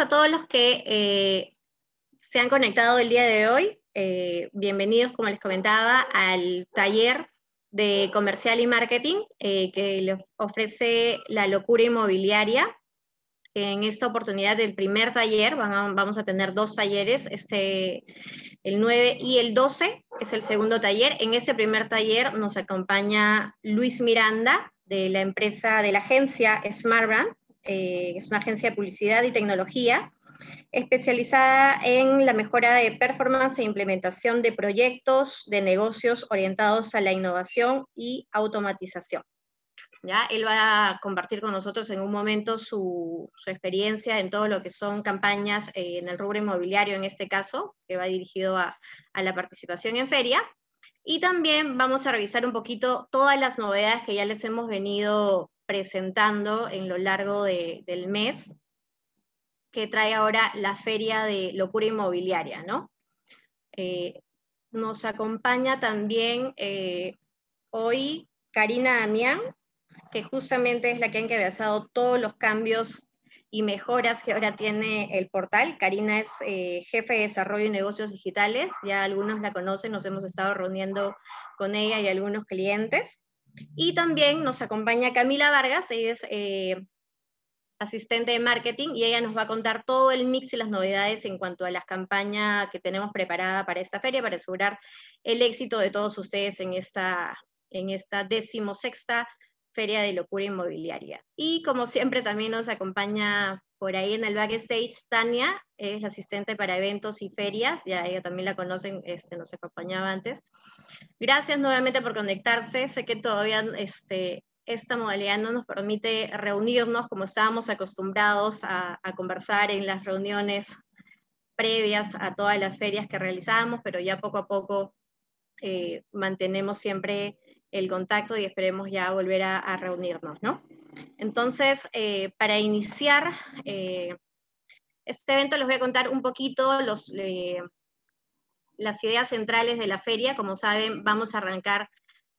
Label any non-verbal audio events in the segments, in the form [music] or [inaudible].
a todos los que eh, se han conectado el día de hoy. Eh, bienvenidos, como les comentaba, al taller de comercial y marketing eh, que les ofrece la locura inmobiliaria. En esta oportunidad del primer taller, vamos a tener dos talleres, este, el 9 y el 12 es el segundo taller. En ese primer taller nos acompaña Luis Miranda de la empresa, de la agencia Smart Brand. Eh, es una agencia de publicidad y tecnología especializada en la mejora de performance e implementación de proyectos de negocios orientados a la innovación y automatización. ¿Ya? Él va a compartir con nosotros en un momento su, experiencia en todo lo que son campañas eh, en el rubro inmobiliario, en este caso, que va dirigido a, la participación en feria. Y también vamos a revisar un poquito todas las novedades que ya les hemos venido presentando en lo largo del mes, que trae ahora la Feria de Locura Inmobiliaria, eh, nos acompaña también eh, hoy Karina Damián, que justamente es la que ha encabezado todos los cambios y mejoras que ahora tiene el portal. Karina es eh, jefe de desarrollo y negocios digitales, ya algunos la conocen, nos hemos estado reuniendo con ella y algunos clientes. Y también nos acompaña Camila Vargas, es eh, asistente de marketing y ella nos va a contar todo el mix y las novedades en cuanto a las campañas que tenemos preparada para esta feria para asegurar el éxito de todos ustedes en esta, en esta decimosexta Feria de Locura Inmobiliaria. Y como siempre también nos acompaña por ahí en el backstage Tania, es la asistente para eventos y ferias, ya ella también la conocen, este, nos acompañaba antes. Gracias nuevamente por conectarse, sé que todavía este, esta modalidad no nos permite reunirnos como estábamos acostumbrados a, conversar en las reuniones previas a todas las ferias que realizábamos, pero ya poco a poco eh, mantenemos siempre el contacto y esperemos ya volver a, reunirnos, ¿no? Entonces, eh, para iniciar eh, este evento les voy a contar un poquito los, eh, las ideas centrales de la feria. Como saben, vamos a arrancar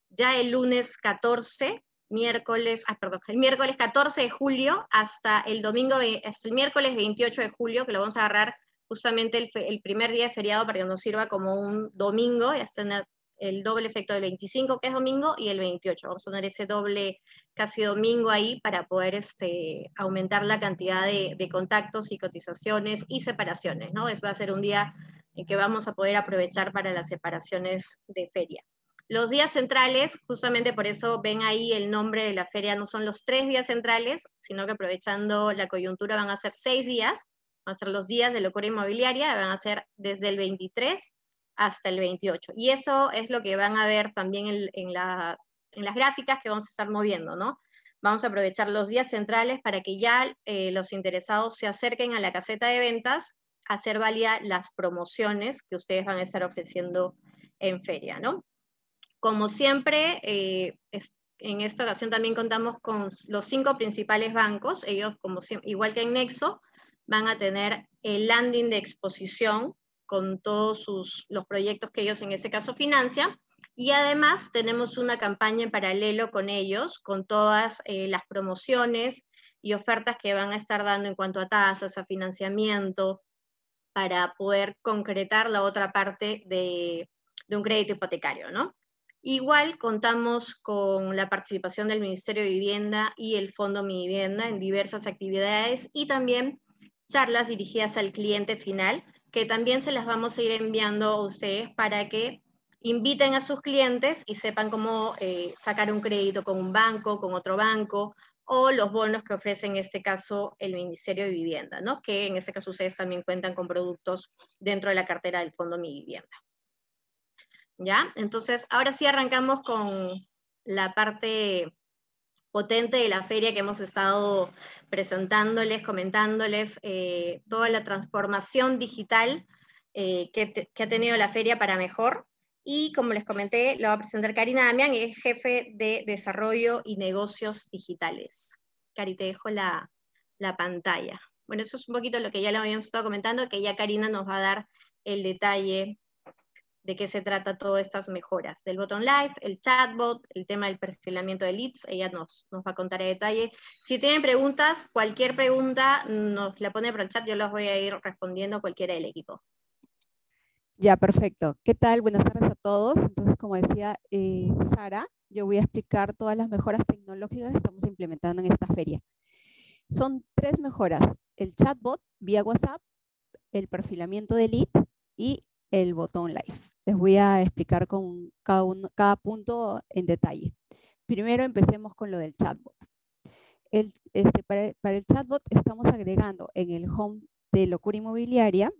ya el lunes 14, miércoles, ah, perdón, el miércoles 14 de julio hasta el domingo, el miércoles 28 de julio, que lo vamos a agarrar justamente el, primer día de feriado para que nos sirva como un domingo y hacer el doble efecto del 25, que es domingo, y el 28. Vamos a tener ese doble casi domingo ahí para poder este, aumentar la cantidad de, contactos y cotizaciones y separaciones, ¿no? Es, va a ser un día en que vamos a poder aprovechar para las separaciones de feria. Los días centrales, justamente por eso ven ahí el nombre de la feria, no son los tres días centrales, sino que aprovechando la coyuntura van a ser seis días, van a ser los días de locura inmobiliaria, van a ser desde el 23 hasta el 28. Y eso es lo que van a ver también en, las, gráficas que vamos a estar moviendo, ¿no? Vamos a aprovechar los días centrales para que ya eh, los interesados se acerquen a la caseta de ventas hacer válida las promociones que ustedes van a estar ofreciendo en feria, ¿no? Como siempre, eh, en esta ocasión también contamos con los cinco principales bancos, ellos como igual que en Nexo, van a tener el landing de exposición con todos sus, los proyectos que ellos en ese caso financian. Y además tenemos una campaña en paralelo con ellos, con todas eh, las promociones y ofertas que van a estar dando en cuanto a tasas, a financiamiento, para poder concretar la otra parte de, un crédito hipotecario, Igual contamos con la participación del Ministerio de Vivienda y el Fondo Mi Vivienda en diversas actividades y también charlas dirigidas al cliente final que también se las vamos a ir enviando a ustedes para que inviten a sus clientes y sepan cómo eh, sacar un crédito con un banco, con otro banco, o los bonos que ofrece en este caso el Ministerio de Vivienda, ¿no? que en este caso ustedes también cuentan con productos dentro de la cartera del Fondo Mi Vivienda. ¿Ya? Entonces, ahora sí arrancamos con la parte potente de la feria que hemos estado presentándoles, comentándoles, eh, toda la transformación digital eh, que, ha tenido la feria para mejor. Y como les comenté, lo va a presentar Karina Damián, que es jefe de desarrollo y negocios digitales. Cari, te dejo la, pantalla. Bueno, eso es un poquito lo que ya lo habíamos estado comentando, que ya Karina nos va a dar el detalle de qué se trata todas estas mejoras. Del botón live, el chatbot, el tema del perfilamiento de leads, ella nos, nos va a contar en detalle. Si tienen preguntas, cualquier pregunta nos la pone por el chat, yo las voy a ir respondiendo cualquiera del equipo. Ya, perfecto. ¿Qué tal? Buenas tardes a todos. Entonces, como decía eh, Sara, yo voy a explicar todas las mejoras tecnológicas que estamos implementando en esta feria. Son tres mejoras. El chatbot vía WhatsApp, el perfilamiento de leads y el botón live. Les voy a explicar con cada, cada punto en detalle. Primero empecemos con lo del chatbot. Este, para, el chatbot estamos agregando en el home de Locura Inmobiliaria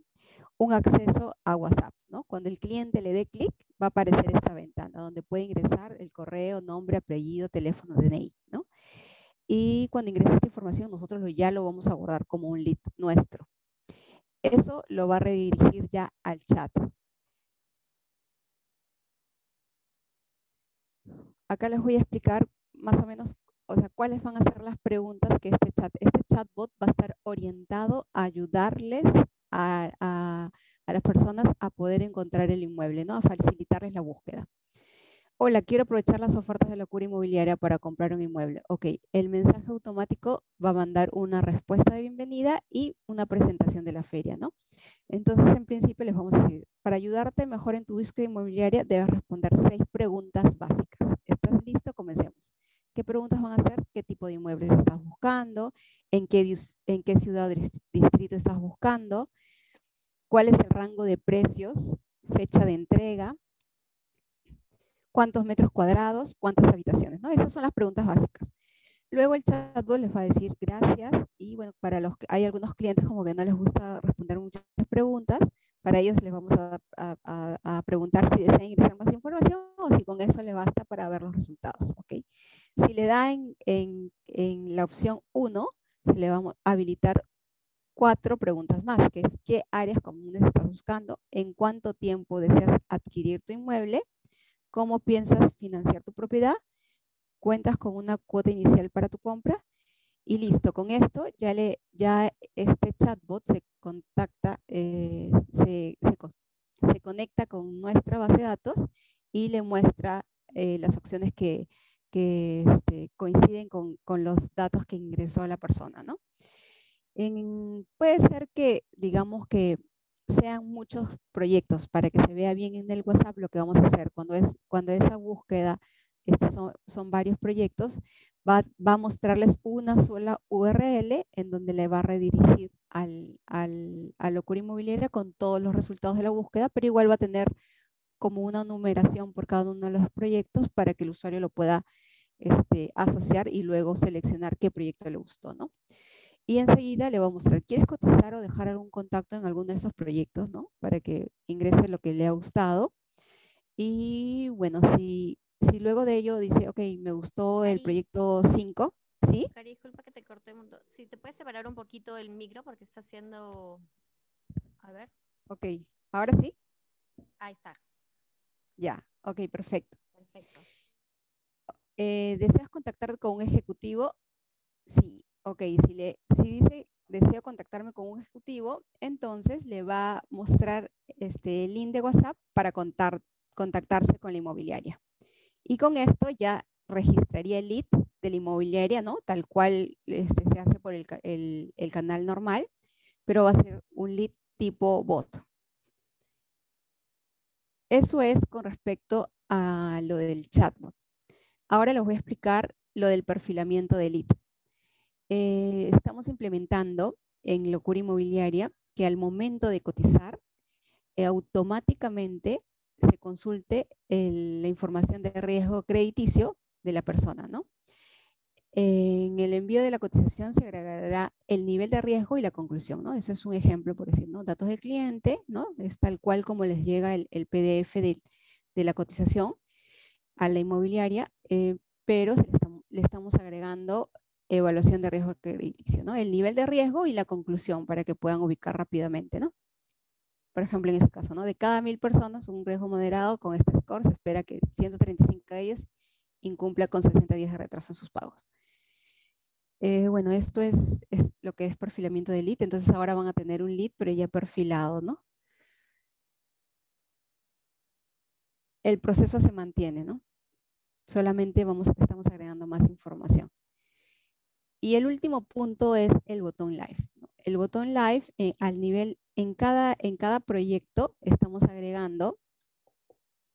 un acceso a WhatsApp. Cuando el cliente le dé clic, va a aparecer esta ventana donde puede ingresar el correo, nombre, apellido, teléfono, DNI. ¿no? Y cuando ingrese esta información, nosotros ya lo vamos a guardar como un lead nuestro. Eso lo va a redirigir ya al chat. Acá les voy a explicar más o menos, o sea, cuáles van a ser las preguntas que este chat, este chatbot va a estar orientado a ayudarles a, las personas a poder encontrar el inmueble, ¿no? A facilitarles la búsqueda. Hola, quiero aprovechar las ofertas de locura inmobiliaria para comprar un inmueble. Ok, el mensaje automático va a mandar una respuesta de bienvenida y una presentación de la feria, ¿no? Entonces, en principio les vamos a decir, para ayudarte mejor en tu búsqueda inmobiliaria, debes responder seis preguntas básicas listo, comencemos. ¿Qué preguntas van a hacer? ¿Qué tipo de inmuebles estás buscando? ¿En qué, en qué ciudad o distrito estás buscando? ¿Cuál es el rango de precios? ¿Fecha de entrega? ¿Cuántos metros cuadrados? ¿Cuántas habitaciones? ¿no? Esas son las preguntas básicas. Luego el chatbot les va a decir gracias y bueno, para los hay algunos clientes como que no les gusta responder muchas preguntas, para ellos les vamos a, a, preguntar si desean ingresar más información o si con eso le basta para ver los resultados. ¿okay? Si le dan en, en, en la opción 1, se le vamos a habilitar cuatro preguntas más, que es qué áreas comunes estás buscando, en cuánto tiempo deseas adquirir tu inmueble, cómo piensas financiar tu propiedad cuentas con una cuota inicial para tu compra y listo, con esto ya, le, ya este chatbot se contacta, eh, se, se, conecta con nuestra base de datos y le muestra eh, las opciones que, que este, coinciden con, con, los datos que ingresó la persona, ¿no? puede ser que, digamos que sean muchos proyectos para que se vea bien en el WhatsApp lo que vamos a hacer cuando es cuando esa búsqueda estos son, varios proyectos, va, va, a mostrarles una sola URL en donde le va a redirigir al, al, a Locura Inmobiliaria con todos los resultados de la búsqueda, pero igual va a tener como una numeración por cada uno de los proyectos para que el usuario lo pueda este, asociar y luego seleccionar qué proyecto le gustó, ¿no? Y enseguida le va a mostrar, ¿quieres cotizar o dejar algún contacto en alguno de esos proyectos, ¿no? Para que ingrese lo que le ha gustado. Y bueno, si si luego de ello dice, ok, me gustó el proyecto 5, ¿sí? Cari, disculpa que te corté un Si te puedes separar un poquito el micro porque está haciendo... A ver. Ok, ahora sí. Ahí está. Ya, ok, perfecto. Perfecto. Eh, ¿Deseas contactar con un ejecutivo? Sí, ok, si, le, dice deseo contactarme con un ejecutivo, entonces le va a mostrar este link de WhatsApp para contactarse con la inmobiliaria. Y con esto ya registraría el lead de la inmobiliaria, ¿no? Tal cual este, se hace por el, el, canal normal, pero va a ser un lead tipo bot. Eso es con respecto a lo del chatbot. Ahora les voy a explicar lo del perfilamiento de lead. Eh, estamos implementando en Locura Inmobiliaria que al momento de cotizar, eh, automáticamente se consulte la información de riesgo crediticio de la persona, ¿no? En el envío de la cotización se agregará el nivel de riesgo y la conclusión, ¿no? Ese es un ejemplo, por decir, ¿no? Datos del cliente, ¿no? Es tal cual como les llega el, PDF de, la cotización a la inmobiliaria, eh, pero le estamos agregando evaluación de riesgo crediticio, ¿no? El nivel de riesgo y la conclusión para que puedan ubicar rápidamente, ¿no? por ejemplo, en este caso, ¿no? De cada mil personas, un riesgo moderado con este score se espera que 135 de ellas incumpla con 60 días de retraso en sus pagos. Eh, bueno, esto es, lo que es perfilamiento de lead. Entonces ahora van a tener un lead, pero ya perfilado, ¿no? El proceso se mantiene, ¿no? Solamente vamos, estamos agregando más información. Y el último punto es el botón live. El botón live eh, al nivel en cada, en cada proyecto estamos agregando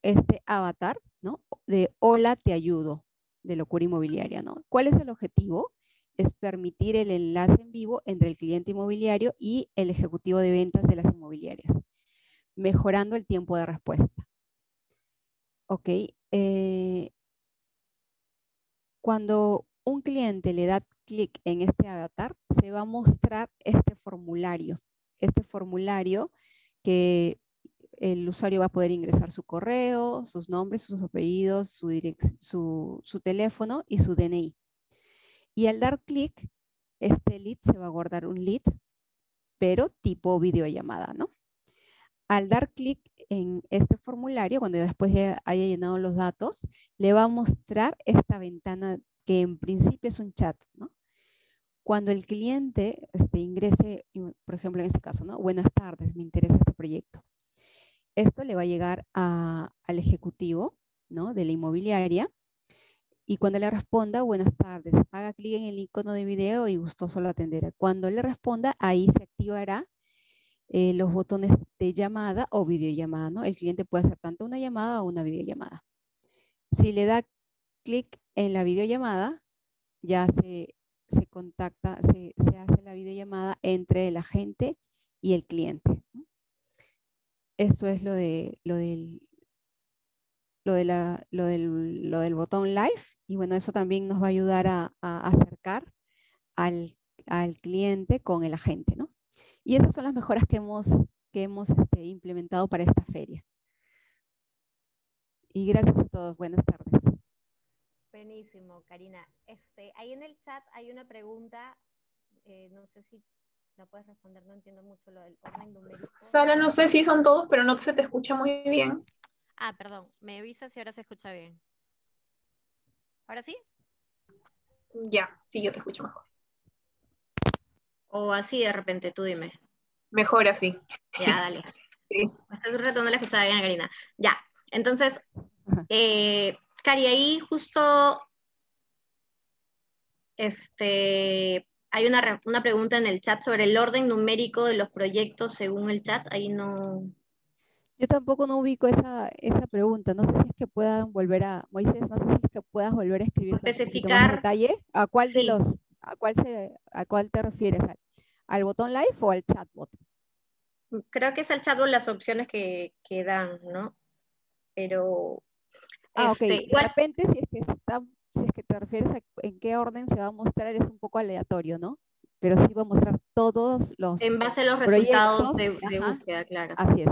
este avatar, De hola, te ayudo, de locura inmobiliaria, ¿no? ¿Cuál es el objetivo? Es permitir el enlace en vivo entre el cliente inmobiliario y el ejecutivo de ventas de las inmobiliarias, mejorando el tiempo de respuesta. Ok. Eh, cuando un cliente le da clic en este avatar, se va a mostrar este formulario este formulario que el usuario va a poder ingresar su correo, sus nombres, sus apellidos, su, su teléfono y su DNI. Y al dar clic, este lead se va a guardar un lead, pero tipo videollamada, ¿no? Al dar clic en este formulario, cuando después haya llenado los datos, le va a mostrar esta ventana que en principio es un chat, ¿no? Cuando el cliente este, ingrese, por ejemplo, en este caso, ¿no? Buenas tardes, me interesa este proyecto. Esto le va a llegar al ejecutivo ¿no? de la inmobiliaria y cuando le responda, buenas tardes, haga clic en el icono de video y gustoso lo atenderá. Cuando le responda, ahí se activará eh, los botones de llamada o videollamada, ¿no? El cliente puede hacer tanto una llamada o una videollamada. Si le da clic en la videollamada, ya se se contacta, se, hace la videollamada entre el agente y el cliente. Esto es lo, de, lo, del, de la, lo, del, lo del botón live y bueno, eso también nos va a ayudar a, acercar al, cliente con el agente, ¿no? Y esas son las mejoras que hemos, que hemos este, implementado para esta feria. Y gracias a todos. Buenas tardes. Buenísimo, Karina. Este, ahí en el chat hay una pregunta, eh, no sé si la puedes responder, no entiendo mucho lo del orden Sara, no sé si son todos, pero no se te escucha muy bien. Ah, perdón, me avisa si ahora se escucha bien. ¿Ahora sí? Ya, sí, yo te escucho mejor. O así de repente, tú dime. Mejor así. Ya, dale. [laughs] Sí. un rato no la escuchaba bien Karina. Ya, entonces, [laughs] eh, Cari, ahí justo este, hay una, una, pregunta en el chat sobre el orden numérico de los proyectos según el chat. Ahí no. Yo tampoco no ubico esa, pregunta. No sé si es que puedan volver a, Moisés, no sé si es que puedas volver a escribir. Especificar. En detalle, ¿A cuál de los, a cuál, te refieres? ¿Al, botón live o al chatbot? Creo que es al chatbot las opciones que, que dan, ¿no? Pero Ah, este, de repente, si es que te refieres a en qué orden se va a mostrar, es un poco aleatorio, ¿no? Pero sí va a mostrar todos los. En base a los resultados de, búsqueda, claro. Así es.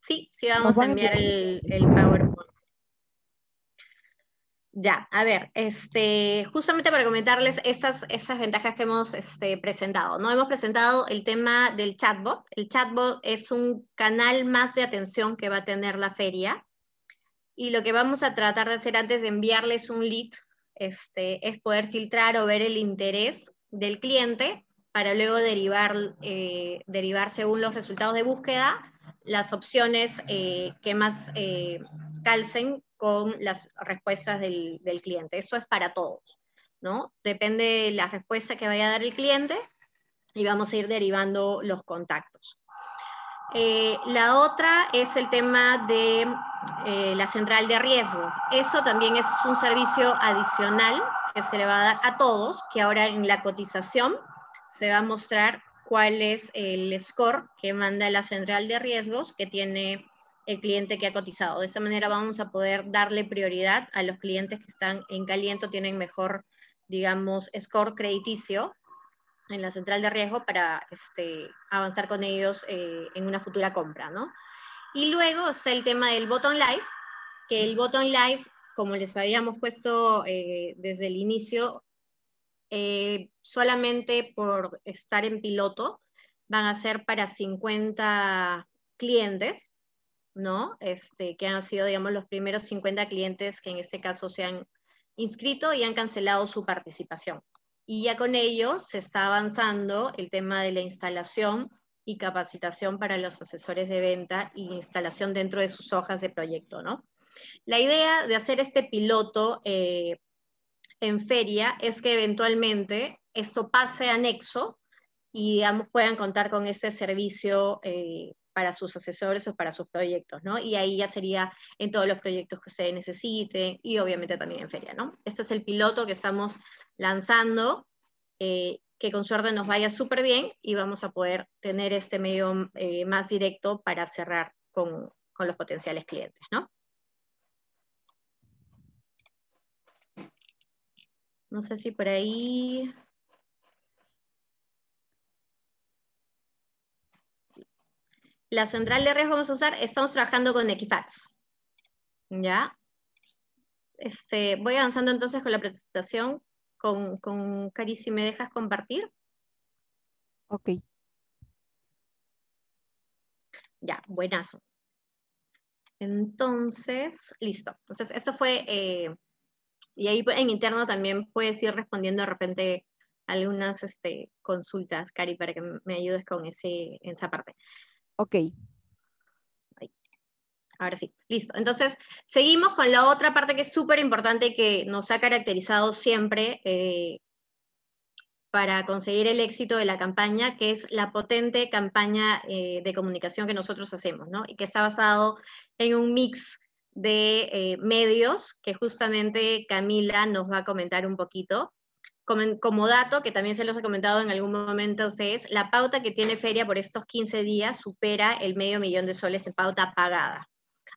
Sí, sí vamos a enviar el, PowerPoint. Ya, a ver, este, justamente para comentarles esas, ventajas que hemos este, presentado, ¿no? Hemos presentado el tema del chatbot. El chatbot es un canal más de atención que va a tener la feria. Y lo que vamos a tratar de hacer antes de enviarles un lead este, es poder filtrar o ver el interés del cliente para luego derivar, eh, derivar según los resultados de búsqueda las opciones eh, que más eh, calcen con las respuestas del, cliente. Eso es para todos, ¿no? Depende de la respuesta que vaya a dar el cliente y vamos a ir derivando los contactos. Eh, la otra es el tema de eh, la central de riesgo. Eso también es un servicio adicional que se le va a dar a todos, que ahora en la cotización se va a mostrar cuál es el score que manda la central de riesgos, que tiene el cliente que ha cotizado. De esa manera vamos a poder darle prioridad a los clientes que están en caliento tienen mejor, digamos, score crediticio en la central de riesgo para este, avanzar con ellos eh, en una futura compra, ¿no? Y luego está el tema del botón live, que el botón live, como les habíamos puesto eh, desde el inicio, eh, solamente por estar en piloto, van a ser para 50 clientes ¿no? Este, que han sido, digamos, los primeros 50 clientes que en este caso se han inscrito y han cancelado su participación. Y ya con ellos se está avanzando el tema de la instalación y capacitación para los asesores de venta y instalación dentro de sus hojas de proyecto, ¿no? La idea de hacer este piloto eh, en feria es que eventualmente esto pase anexo y puedan contar con ese servicio eh, para sus asesores o para sus proyectos, ¿no? Y ahí ya sería en todos los proyectos que se necesiten y obviamente también en feria, ¿no? Este es el piloto que estamos lanzando, eh, que con suerte nos vaya súper bien y vamos a poder tener este medio eh, más directo para cerrar con, con los potenciales clientes, ¿no? No sé si por ahí La central de riesgo vamos a usar, estamos trabajando con Equifax. ¿Ya? Este, voy avanzando entonces con la presentación. Con, con Cari, si me dejas compartir. Ok. Ya, buenazo. Entonces, listo. Entonces, esto fue, eh, y ahí en interno también puedes ir respondiendo de repente algunas este, consultas, Cari, para que me ayudes con ese, esa parte. Ok. Ahora sí, listo. Entonces, seguimos con la otra parte que es súper importante que nos ha caracterizado siempre eh, para conseguir el éxito de la campaña, que es la potente campaña eh, de comunicación que nosotros hacemos, ¿no? Y que está basado en un mix de eh, medios que justamente Camila nos va a comentar un poquito como, dato, que también se los he comentado en algún momento a ustedes, la pauta que tiene Feria por estos 15 días supera el medio millón de soles en pauta pagada.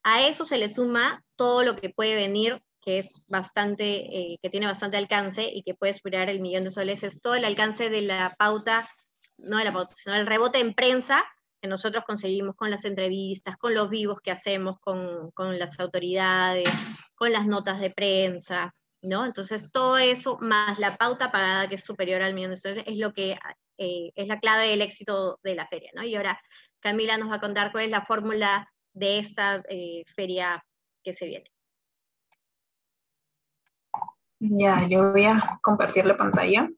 A eso se le suma todo lo que puede venir, que es bastante, eh, que tiene bastante alcance y que puede superar el millón de soles. Es todo el alcance de la pauta, no de la pauta, sino el rebote en prensa que nosotros conseguimos con las entrevistas, con los vivos que hacemos con, con las autoridades, con las notas de prensa, entonces, todo eso más la pauta pagada que es superior al millón de soles es lo que eh, es la clave del éxito de la feria, Y ahora Camila nos va a contar cuál es la fórmula de esta eh, feria que se viene. Ya, yo voy a compartir la pantalla.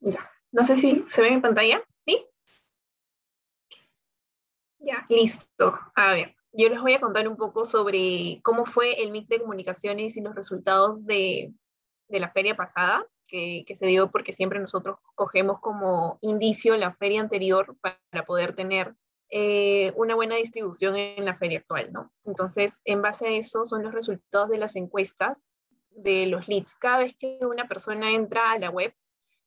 Ya. No sé si se ve mi pantalla. Ya. Listo. A ver, yo les voy a contar un poco sobre cómo fue el mix de comunicaciones y los resultados de, la feria pasada, que, se dio porque siempre nosotros cogemos como indicio la feria anterior para poder tener eh, una buena distribución en la feria actual, ¿no? Entonces, en base a eso son los resultados de las encuestas de los leads. Cada vez que una persona entra a la web,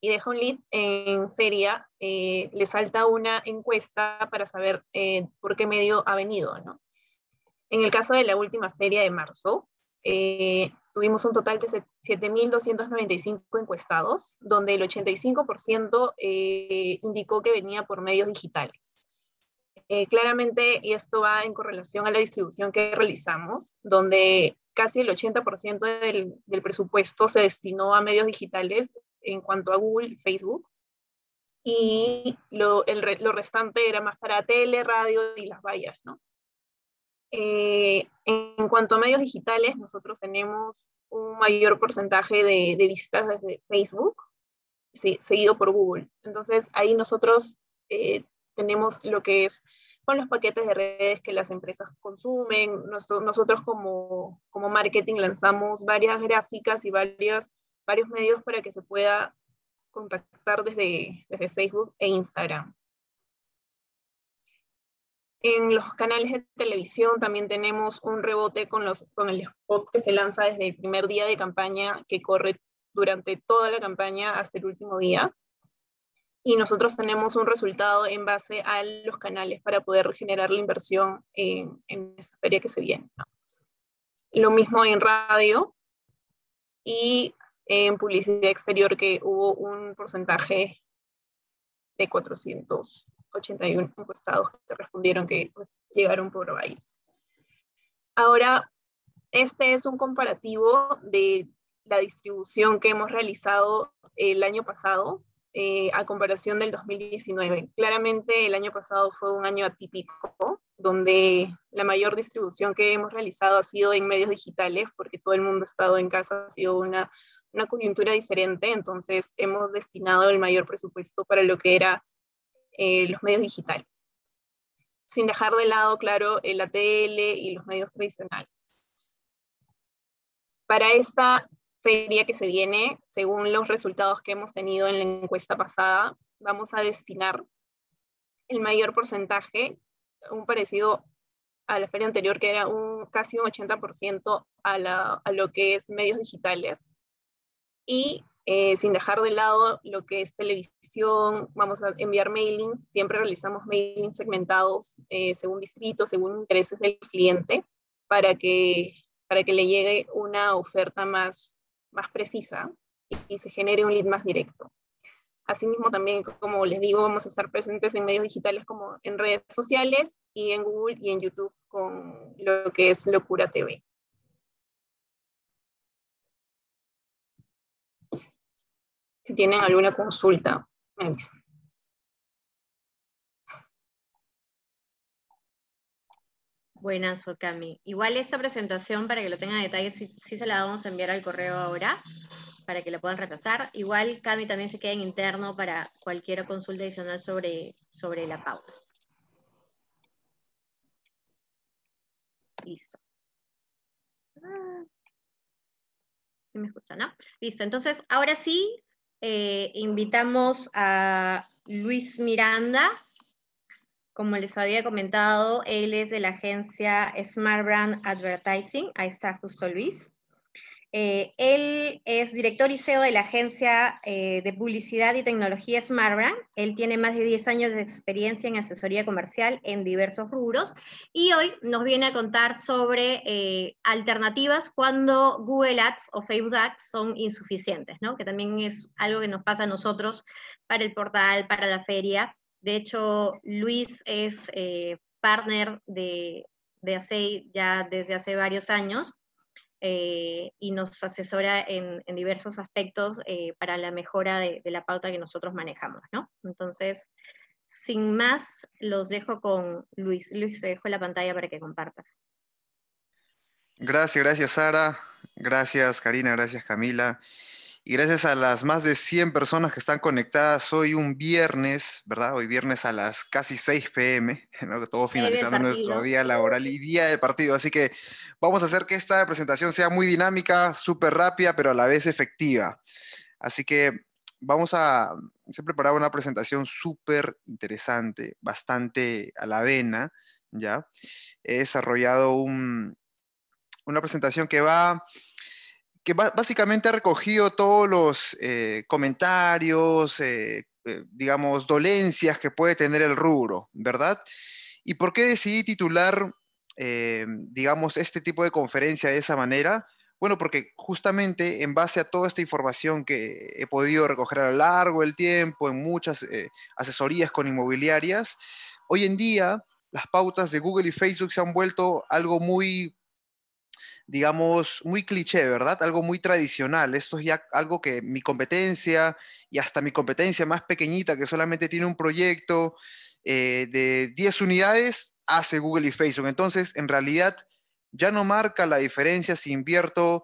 y deja un lead en feria, eh, le salta una encuesta para saber eh, por qué medio ha venido. ¿no? En el caso de la última feria de marzo, eh, tuvimos un total de 7.295 encuestados, donde el 85% indicó que venía por medios digitales. claramente, y esto va en correlación a la distribución que realizamos, donde casi el 80% del, presupuesto se destinó a medios digitales en cuanto a Google Facebook. Y lo, restante era más para tele, radio y las vallas, ¿no? Eh, en cuanto a medios digitales, nosotros tenemos un mayor porcentaje de, visitas desde Facebook, seguido por Google. Entonces, ahí nosotros eh, tenemos lo que es con los paquetes de redes que las empresas consumen. nosotros como, como marketing lanzamos varias gráficas y varias varios medios para que se pueda contactar desde, desde Facebook e Instagram. En los canales de televisión también tenemos un rebote con, los, con el spot que se lanza desde el primer día de campaña, que corre durante toda la campaña hasta el último día. Y nosotros tenemos un resultado en base a los canales para poder generar la inversión en, esa feria que se viene. Lo mismo en radio. Y en publicidad exterior que hubo un porcentaje de 481 encuestados que respondieron que llegaron por país Ahora, este es un comparativo de la distribución que hemos realizado el año pasado eh, a comparación del 2019. Claramente el año pasado fue un año atípico, donde la mayor distribución que hemos realizado ha sido en medios digitales, porque todo el mundo ha estado en casa, ha sido una una coyuntura diferente, entonces hemos destinado el mayor presupuesto para lo que era eh, los medios digitales, sin dejar de lado, claro, la tele y los medios tradicionales. Para esta feria que se viene, según los resultados que hemos tenido en la encuesta pasada, vamos a destinar el mayor porcentaje, un parecido a la feria anterior, que era un, casi un 80% a, a lo que es medios digitales, y eh, sin dejar de lado lo que es televisión, vamos a enviar mailings, siempre realizamos mailings segmentados eh, según distrito, según intereses del cliente, para que, para que le llegue una oferta más, más precisa y se genere un lead más directo. Asimismo, también, como les digo, vamos a estar presentes en medios digitales como en redes sociales y en Google y en YouTube con lo que es Locura TV. Si tienen alguna consulta, Buenas, Ocami. Igual esta presentación, para que lo tengan detalles. detalle, sí, se la vamos a enviar al correo ahora, para que la puedan repasar. Igual, Cami también se queda en interno para cualquier consulta adicional sobre, sobre la pauta. Listo. Ah. ¿Sí me escucha, no? Listo, entonces, ahora sí, eh, invitamos a Luis Miranda. Como les había comentado, él es de la agencia Smart Brand Advertising. Ahí está justo Luis. Eh, él es director y CEO de la agencia eh, de publicidad y tecnología SmartBrand. Él tiene más de 10 años de experiencia en asesoría comercial en diversos rubros y hoy nos viene a contar sobre eh, alternativas cuando Google Ads o Facebook Ads son insuficientes, que también es algo que nos pasa a nosotros para el portal, para la feria. De hecho, Luis es partner de, de ya desde hace varios años eh, y nos asesora en, diversos aspectos eh, para la mejora de, la pauta que nosotros manejamos, Entonces, sin más, los dejo con Luis. Luis, te dejo la pantalla para que compartas. Gracias, gracias Sara, gracias Karina, gracias Camila. Y gracias a las más de 100 personas que están conectadas hoy un viernes, ¿verdad? Hoy viernes a las casi 6 pm, [laughs] todo finalizando nuestro día laboral y día del partido. Así que vamos a hacer que esta presentación sea muy dinámica, súper rápida, pero a la vez efectiva. Así que vamos a, se preparaba una presentación súper interesante, bastante a la vena, ¿ya? He desarrollado un, una presentación que va que básicamente ha recogido todos los eh, comentarios, eh, eh, digamos, dolencias que puede tener el rubro, ¿verdad? ¿Y por qué decidí titular, digamos, este tipo de conferencia de esa manera? Bueno, porque justamente en base a toda esta información que he podido recoger a lo largo del tiempo, en muchas asesorías con inmobiliarias, hoy en día las pautas de Google y Facebook se han vuelto algo muy digamos, muy cliché, ¿verdad? Algo muy tradicional. Esto es ya algo que mi competencia y hasta mi competencia más pequeñita, que solamente tiene un proyecto eh, de 10 unidades, hace Google y Facebook. Entonces, en realidad, ya no marca la diferencia si invierto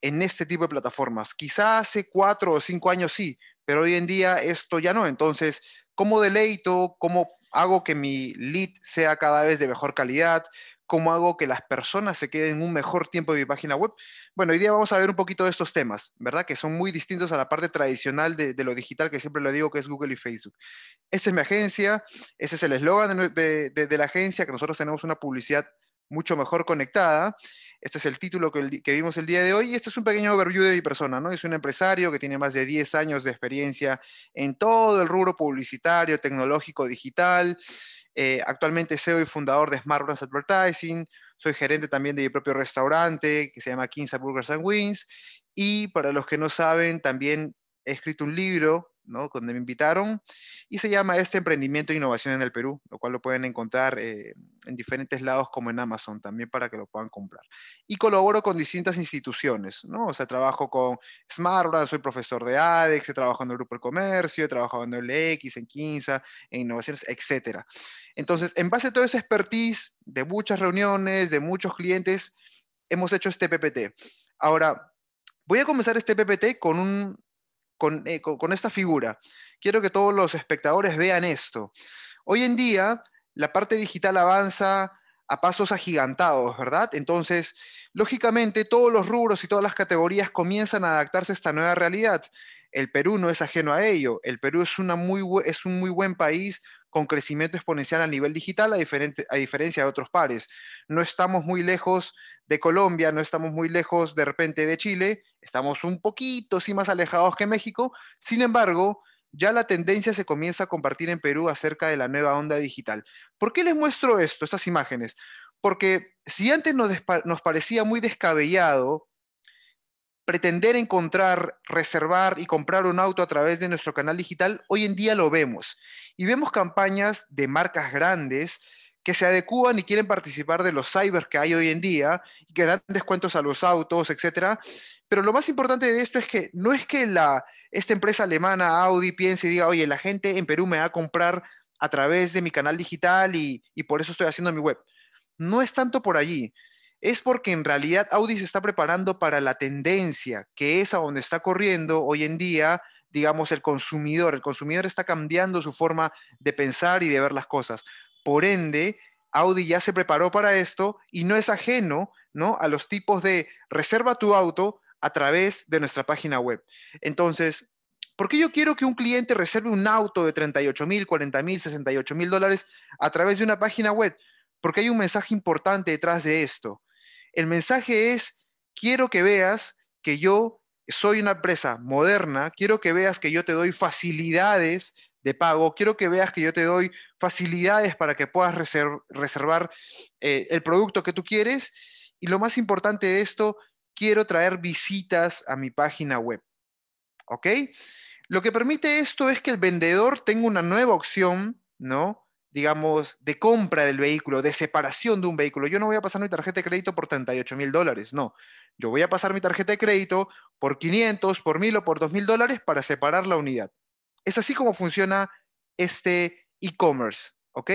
en este tipo de plataformas. Quizá hace cuatro o cinco años sí, pero hoy en día esto ya no. Entonces, ¿cómo deleito? ¿Cómo hago que mi lead sea cada vez de mejor calidad? ¿Cómo hago que las personas se queden un mejor tiempo en mi página web? Bueno, hoy día vamos a ver un poquito de estos temas, ¿verdad? Que son muy distintos a la parte tradicional de, lo digital, que siempre lo digo que es Google y Facebook. Esta es mi agencia, ese es el eslogan de, la agencia, que nosotros tenemos una publicidad mucho mejor conectada. Este es el título que, que, vimos el día de hoy este es un pequeño overview de mi persona, ¿no? Es un empresario que tiene más de 10 años de experiencia en todo el rubro publicitario, tecnológico, digital. Eh, actualmente soy fundador de Smart Brands Advertising. Soy gerente también de mi propio restaurante que se llama 15 Burgers and Wings. Y para los que no saben, también he escrito un libro donde me invitaron y se llama este emprendimiento e innovación en el Perú, lo cual lo pueden encontrar eh, en diferentes lados como en Amazon también para que lo puedan comprar. Y colaboro con distintas instituciones, ¿no? O sea, trabajo con SmartBrand, soy profesor de ADEX, he trabajado en el Grupo del Comercio, he trabajado en LX, en Quinza, en innovaciones, etc. Entonces, en base a toda esa expertise de muchas reuniones, de muchos clientes, hemos hecho este PPT. Ahora, voy a comenzar este PPT con un eh, con, esta figura. Quiero que todos los espectadores vean esto. Hoy en día, la parte digital avanza a pasos agigantados, ¿verdad? Entonces, lógicamente, todos los rubros y todas las categorías comienzan a adaptarse a esta nueva realidad. El Perú no es ajeno a ello. El Perú es, un muy buen país con crecimiento exponencial a nivel digital, a, a diferencia de otros pares. No estamos muy lejos de Colombia, no estamos muy lejos de repente de Chile, estamos un poquito sí más alejados que México, sin embargo, ya la tendencia se comienza a compartir en Perú acerca de la nueva onda digital. ¿Por qué les muestro esto, estas imágenes? Porque si antes nos, nos parecía muy descabellado pretender encontrar, reservar y comprar un auto a través de nuestro canal digital, hoy en día lo vemos. Y vemos campañas de marcas grandes que se adecúan y quieren participar de los cybers que hay hoy en día y que dan descuentos a los autos, etc. Pero lo más importante de esto es que no es que la, esta empresa alemana Audi piense y diga, oye, la gente en Perú me va a comprar a través de mi canal digital y, y por eso estoy haciendo mi web. No es tanto por allí es porque en realidad Audi se está preparando para la tendencia, que es a donde está corriendo hoy en día, digamos, el consumidor. El consumidor está cambiando su forma de pensar y de ver las cosas. Por ende, Audi ya se preparó para esto y no es ajeno ¿no? a los tipos de reserva tu auto a través de nuestra página web. Entonces, ¿por qué yo quiero que un cliente reserve un auto de 38 mil, 40 mil, 68 mil dólares a través de una página web? Porque hay un mensaje importante detrás de esto. El mensaje es, quiero que veas que yo soy una empresa moderna, quiero que veas que yo te doy facilidades de pago, quiero que veas que yo te doy facilidades para que puedas reservar eh, el producto que tú quieres. Y lo más importante de esto, quiero traer visitas a mi página web. ¿Ok? Lo que permite esto es que el vendedor tenga una nueva opción, ¿no? digamos, de compra del vehículo, de separación de un vehículo. Yo no voy a pasar mi tarjeta de crédito por 38 mil dólares, no. Yo voy a pasar mi tarjeta de crédito por 500, por 1000 o por 2000 dólares para separar la unidad. Es así como funciona este e-commerce, ¿ok?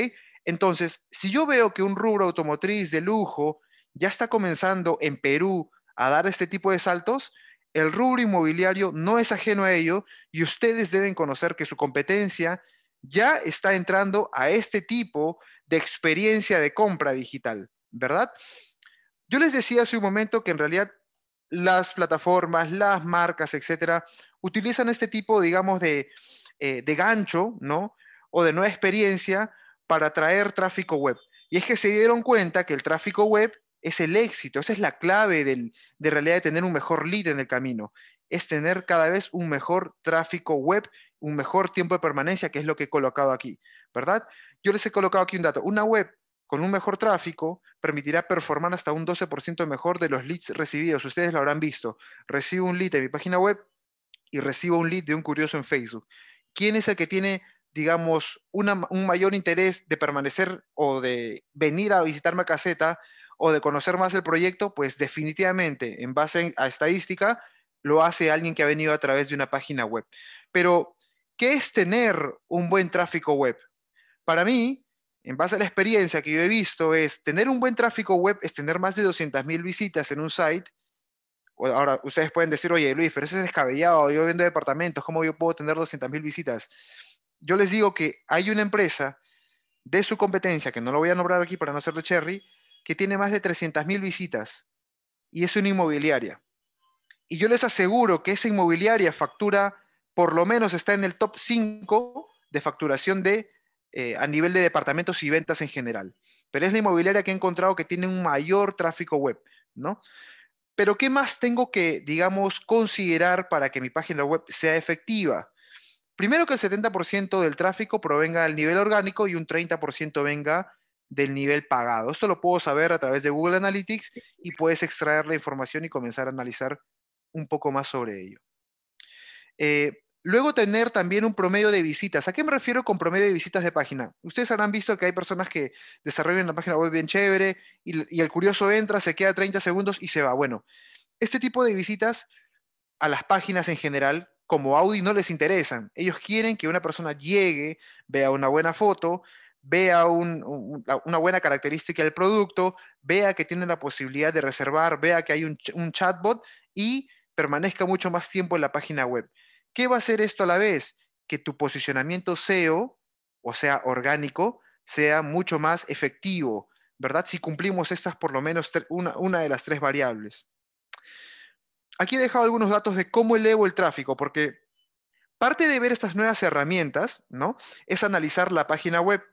Entonces, si yo veo que un rubro automotriz de lujo ya está comenzando en Perú a dar este tipo de saltos, el rubro inmobiliario no es ajeno a ello y ustedes deben conocer que su competencia ya está entrando a este tipo de experiencia de compra digital, ¿verdad? Yo les decía hace un momento que en realidad las plataformas, las marcas, etcétera, utilizan este tipo, digamos, de, eh, de gancho, ¿no? O de nueva experiencia para atraer tráfico web. Y es que se dieron cuenta que el tráfico web es el éxito, esa es la clave de realidad de tener un mejor lead en el camino, es tener cada vez un mejor tráfico web, un mejor tiempo de permanencia, que es lo que he colocado aquí, ¿verdad? Yo les he colocado aquí un dato, una web con un mejor tráfico, permitirá performar hasta un 12% mejor de los leads recibidos. Ustedes lo habrán visto. Recibo un lead de mi página web y recibo un lead de un curioso en Facebook. ¿Quién es el que tiene, digamos, un mayor interés de permanecer o de venir a visitarme a caseta o de conocer más el proyecto? Pues definitivamente, en base a estadística, lo hace alguien que ha venido a través de una página web. Pero, ¿qué es tener un buen tráfico web? Para mí, en base a la experiencia que yo he visto, es tener un buen tráfico web, es tener más de 200.000 visitas en un site. Ahora, ustedes pueden decir, oye, Luis, pero ese es descabellado, yo vendo departamentos, ¿cómo yo puedo tener 200.000 visitas? Yo les digo que hay una empresa de su competencia, que no lo voy a nombrar aquí para no hacerle cherry, que tiene más de 300.000 visitas y es una inmobiliaria. Y yo les aseguro que esa inmobiliaria factura, por lo menos está en el top 5 de facturación de eh, a nivel de departamentos y ventas en general. Pero es la inmobiliaria que he encontrado que tiene un mayor tráfico web, ¿no? Pero ¿qué más tengo que, digamos, considerar para que mi página web sea efectiva? Primero que el 70% del tráfico provenga del nivel orgánico y un 30% venga del nivel pagado. Esto lo puedo saber a través de Google Analytics y puedes extraer la información y comenzar a analizar un poco más sobre ello. Eh, Luego tener también un promedio de visitas. ¿A qué me refiero con promedio de visitas de página? Ustedes habrán visto que hay personas que desarrollan una página web bien chévere y, el curioso entra, se queda 30 segundos y se va. Bueno, este tipo de visitas a las páginas en general, como Audi, no les interesan. Ellos quieren que una persona llegue, vea una buena foto, vea una buena característica del producto, vea que tiene la posibilidad de reservar, vea que hay un, un chatbot y permanezca mucho más tiempo en la página web. ¿Qué va a hacer esto a la vez? Que tu posicionamiento SEO, o sea, orgánico, sea mucho más efectivo, ¿verdad? Si cumplimos estas por lo menos una, de las tres variables. Aquí he dejado algunos datos de cómo elevo el tráfico, porque parte de ver estas nuevas herramientas, ¿no? Es analizar la página web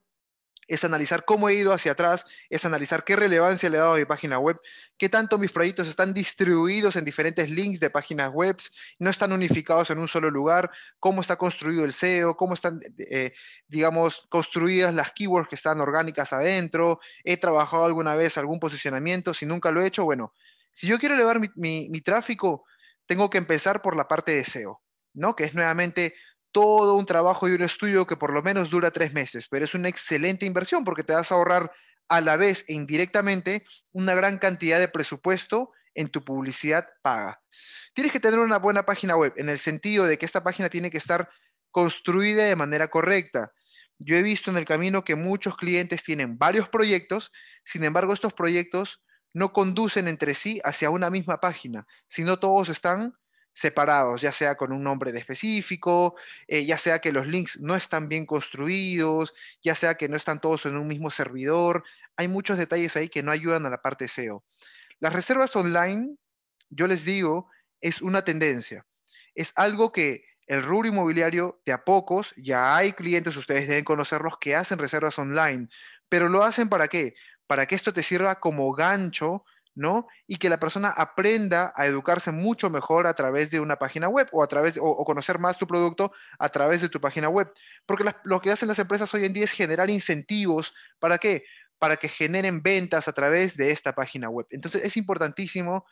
es analizar cómo he ido hacia atrás, es analizar qué relevancia le he dado a mi página web, qué tanto mis proyectos están distribuidos en diferentes links de páginas web, no están unificados en un solo lugar, cómo está construido el SEO, cómo están, eh, digamos, construidas las keywords que están orgánicas adentro, he trabajado alguna vez algún posicionamiento, si nunca lo he hecho, bueno, si yo quiero elevar mi, mi tráfico, tengo que empezar por la parte de SEO, ¿no? Que es nuevamente todo un trabajo y un estudio que por lo menos dura tres meses, pero es una excelente inversión porque te vas a ahorrar a la vez e indirectamente una gran cantidad de presupuesto en tu publicidad paga. Tienes que tener una buena página web en el sentido de que esta página tiene que estar construida de manera correcta. Yo he visto en el camino que muchos clientes tienen varios proyectos, sin embargo estos proyectos no conducen entre sí hacia una misma página, sino todos están separados, ya sea con un nombre específico, eh, ya sea que los links no están bien construidos, ya sea que no están todos en un mismo servidor. Hay muchos detalles ahí que no ayudan a la parte SEO. Las reservas online, yo les digo, es una tendencia. Es algo que el rubro inmobiliario de a pocos, ya hay clientes, ustedes deben conocerlos, que hacen reservas online. Pero lo hacen para qué? Para que esto te sirva como gancho ¿no? Y que la persona aprenda a educarse mucho mejor a través de una página web o a través o, conocer más tu producto a través de tu página web, porque lo que hacen las empresas hoy en día es generar incentivos para qué? Para que generen ventas a través de esta página web. Entonces es importantísimo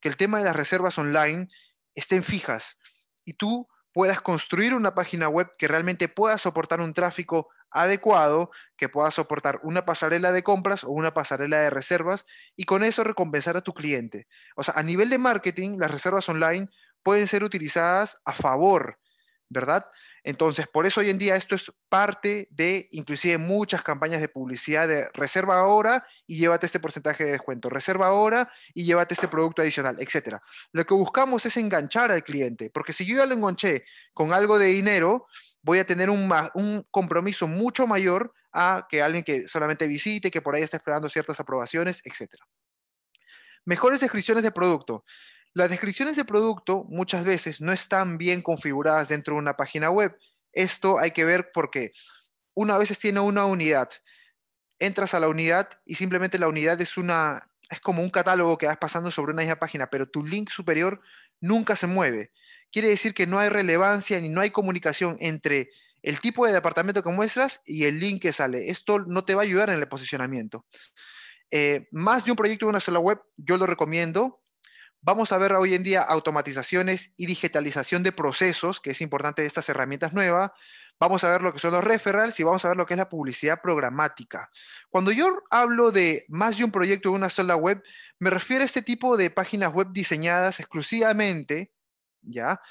que el tema de las reservas online estén fijas y tú puedas construir una página web que realmente pueda soportar un tráfico adecuado, que pueda soportar una pasarela de compras o una pasarela de reservas y con eso recompensar a tu cliente. O sea, a nivel de marketing, las reservas online pueden ser utilizadas a favor, ¿verdad? Entonces, por eso hoy en día esto es parte de inclusive muchas campañas de publicidad de reserva ahora y llévate este porcentaje de descuento, reserva ahora y llévate este producto adicional, etc. Lo que buscamos es enganchar al cliente, porque si yo ya lo enganché con algo de dinero, voy a tener un, un compromiso mucho mayor a que alguien que solamente visite, que por ahí está esperando ciertas aprobaciones, etc. Mejores descripciones de producto. Las descripciones de producto muchas veces no están bien configuradas dentro de una página web. Esto hay que ver porque una vez tiene una unidad, entras a la unidad y simplemente la unidad es una es como un catálogo que vas pasando sobre una misma página, pero tu link superior nunca se mueve. Quiere decir que no hay relevancia ni no hay comunicación entre el tipo de departamento que muestras y el link que sale. Esto no te va a ayudar en el posicionamiento. Eh, más de un proyecto de una sola web, yo lo recomiendo. Vamos a ver hoy en día automatizaciones y digitalización de procesos, que es importante de estas herramientas nuevas. Vamos a ver lo que son los referrals y vamos a ver lo que es la publicidad programática. Cuando yo hablo de más de un proyecto de una sola web, me refiero a este tipo de páginas web diseñadas exclusivamente, ¿ya?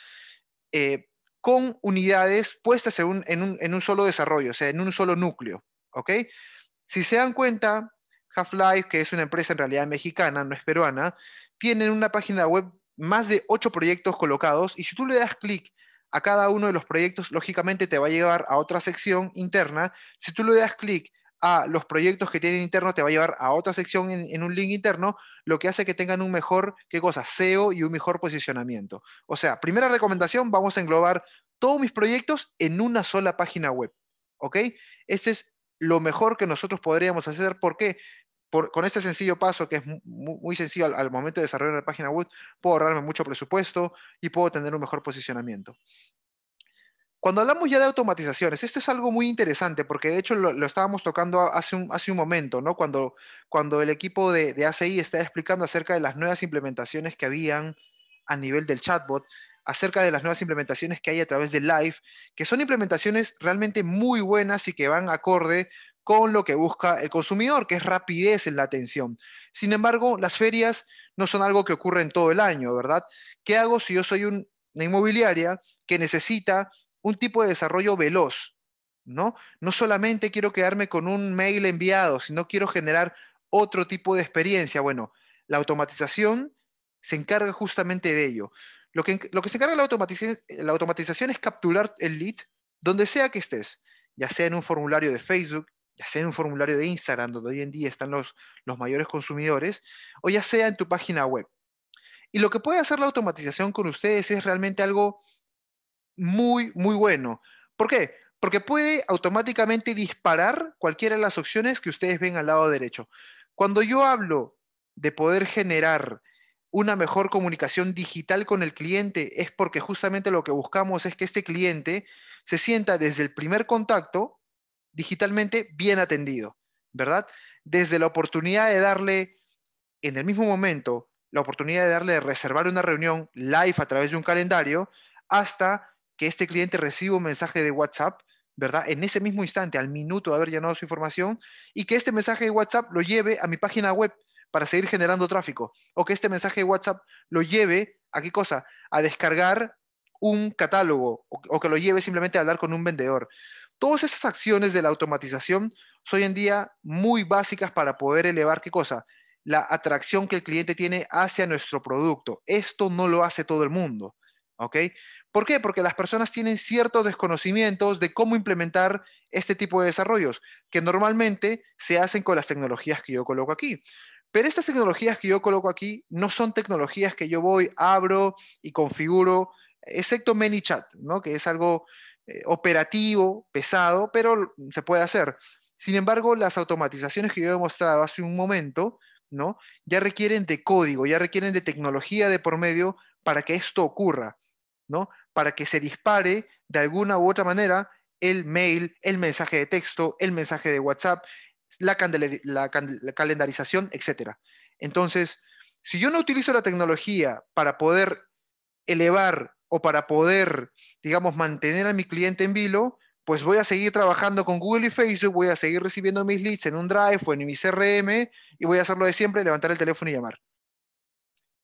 Eh, con unidades puestas en un, en un, solo desarrollo, o sea, en un solo núcleo, ¿ok? Si se dan cuenta, Half-Life, que es una empresa en realidad mexicana, no es peruana, tienen una página web más de ocho proyectos colocados y si tú le das clic a cada uno de los proyectos, lógicamente te va a llevar a otra sección interna. Si tú le das clic a los proyectos que tienen interno, te va a llevar a otra sección en, un link interno, lo que hace que tengan un mejor, ¿qué cosa? SEO y un mejor posicionamiento. O sea, primera recomendación, vamos a englobar todos mis proyectos en una sola página web. ¿Ok? Ese es lo mejor que nosotros podríamos hacer. ¿Por qué? con este sencillo paso, que es muy, sencillo al, momento de desarrollar la página web, puedo ahorrarme mucho presupuesto y puedo tener un mejor posicionamiento. Cuando hablamos ya de automatizaciones, esto es algo muy interesante porque de hecho lo, estábamos tocando hace un, hace un momento, ¿no? cuando, cuando el equipo de, de ACI estaba explicando acerca de las nuevas implementaciones que habían a nivel del chatbot, acerca de las nuevas implementaciones que hay a través de Live, que son implementaciones realmente muy buenas y que van acorde con lo que busca el consumidor, que es rapidez en la atención. Sin embargo, las ferias no son algo que ocurre en todo el año, ¿verdad? ¿Qué hago si yo soy una inmobiliaria que necesita un tipo de desarrollo veloz? ¿no? no solamente quiero quedarme con un mail enviado, sino quiero generar otro tipo de experiencia. Bueno, la automatización se encarga justamente de ello. Lo que, lo que se encarga la la automatización es capturar el lead donde sea que estés, ya sea en un formulario de Facebook, ya sea en un formulario de Instagram, donde hoy en día están los, los mayores consumidores, o ya sea en tu página web. Y lo que puede hacer la automatización con ustedes es realmente algo muy, muy bueno. ¿Por qué? Porque puede automáticamente disparar cualquiera de las opciones que ustedes ven al lado derecho. Cuando yo hablo de poder generar una mejor comunicación digital con el cliente, es porque justamente lo que buscamos es que este cliente se sienta desde el primer contacto digitalmente bien atendido, ¿verdad? Desde la oportunidad de darle, en el mismo momento, la oportunidad de darle reservar una reunión live a través de un calendario, hasta que este cliente reciba un mensaje de WhatsApp, ¿verdad? En ese mismo instante, al minuto de haber llenado su información, y que este mensaje de WhatsApp lo lleve a mi página web para seguir generando tráfico, o que este mensaje de WhatsApp lo lleve a qué cosa? A descargar un catálogo, o que lo lleve simplemente a hablar con un vendedor. Todas esas acciones de la automatización son hoy en día muy básicas para poder elevar qué cosa? La atracción que el cliente tiene hacia nuestro producto. Esto no lo hace todo el mundo. ¿Ok? ¿Por qué? Porque las personas tienen ciertos desconocimientos de cómo implementar este tipo de desarrollos, que normalmente se hacen con las tecnologías que yo coloco aquí. Pero estas tecnologías que yo coloco aquí no son tecnologías que yo voy, abro y configuro, excepto ManyChat, ¿no? que es algo eh, operativo, pesado, pero se puede hacer. Sin embargo, las automatizaciones que yo he mostrado hace un momento, ¿no? Ya requieren de código, ya requieren de tecnología de por medio para que esto ocurra, ¿no? Para que se dispare de alguna u otra manera el mail, el mensaje de texto, el mensaje de WhatsApp, la, la calendarización, etc. Entonces, si yo no utilizo la tecnología para poder elevar o para poder, digamos, mantener a mi cliente en vilo, pues voy a seguir trabajando con Google y Facebook, voy a seguir recibiendo mis leads en un Drive o en mi CRM y voy a hacerlo de siempre, levantar el teléfono y llamar.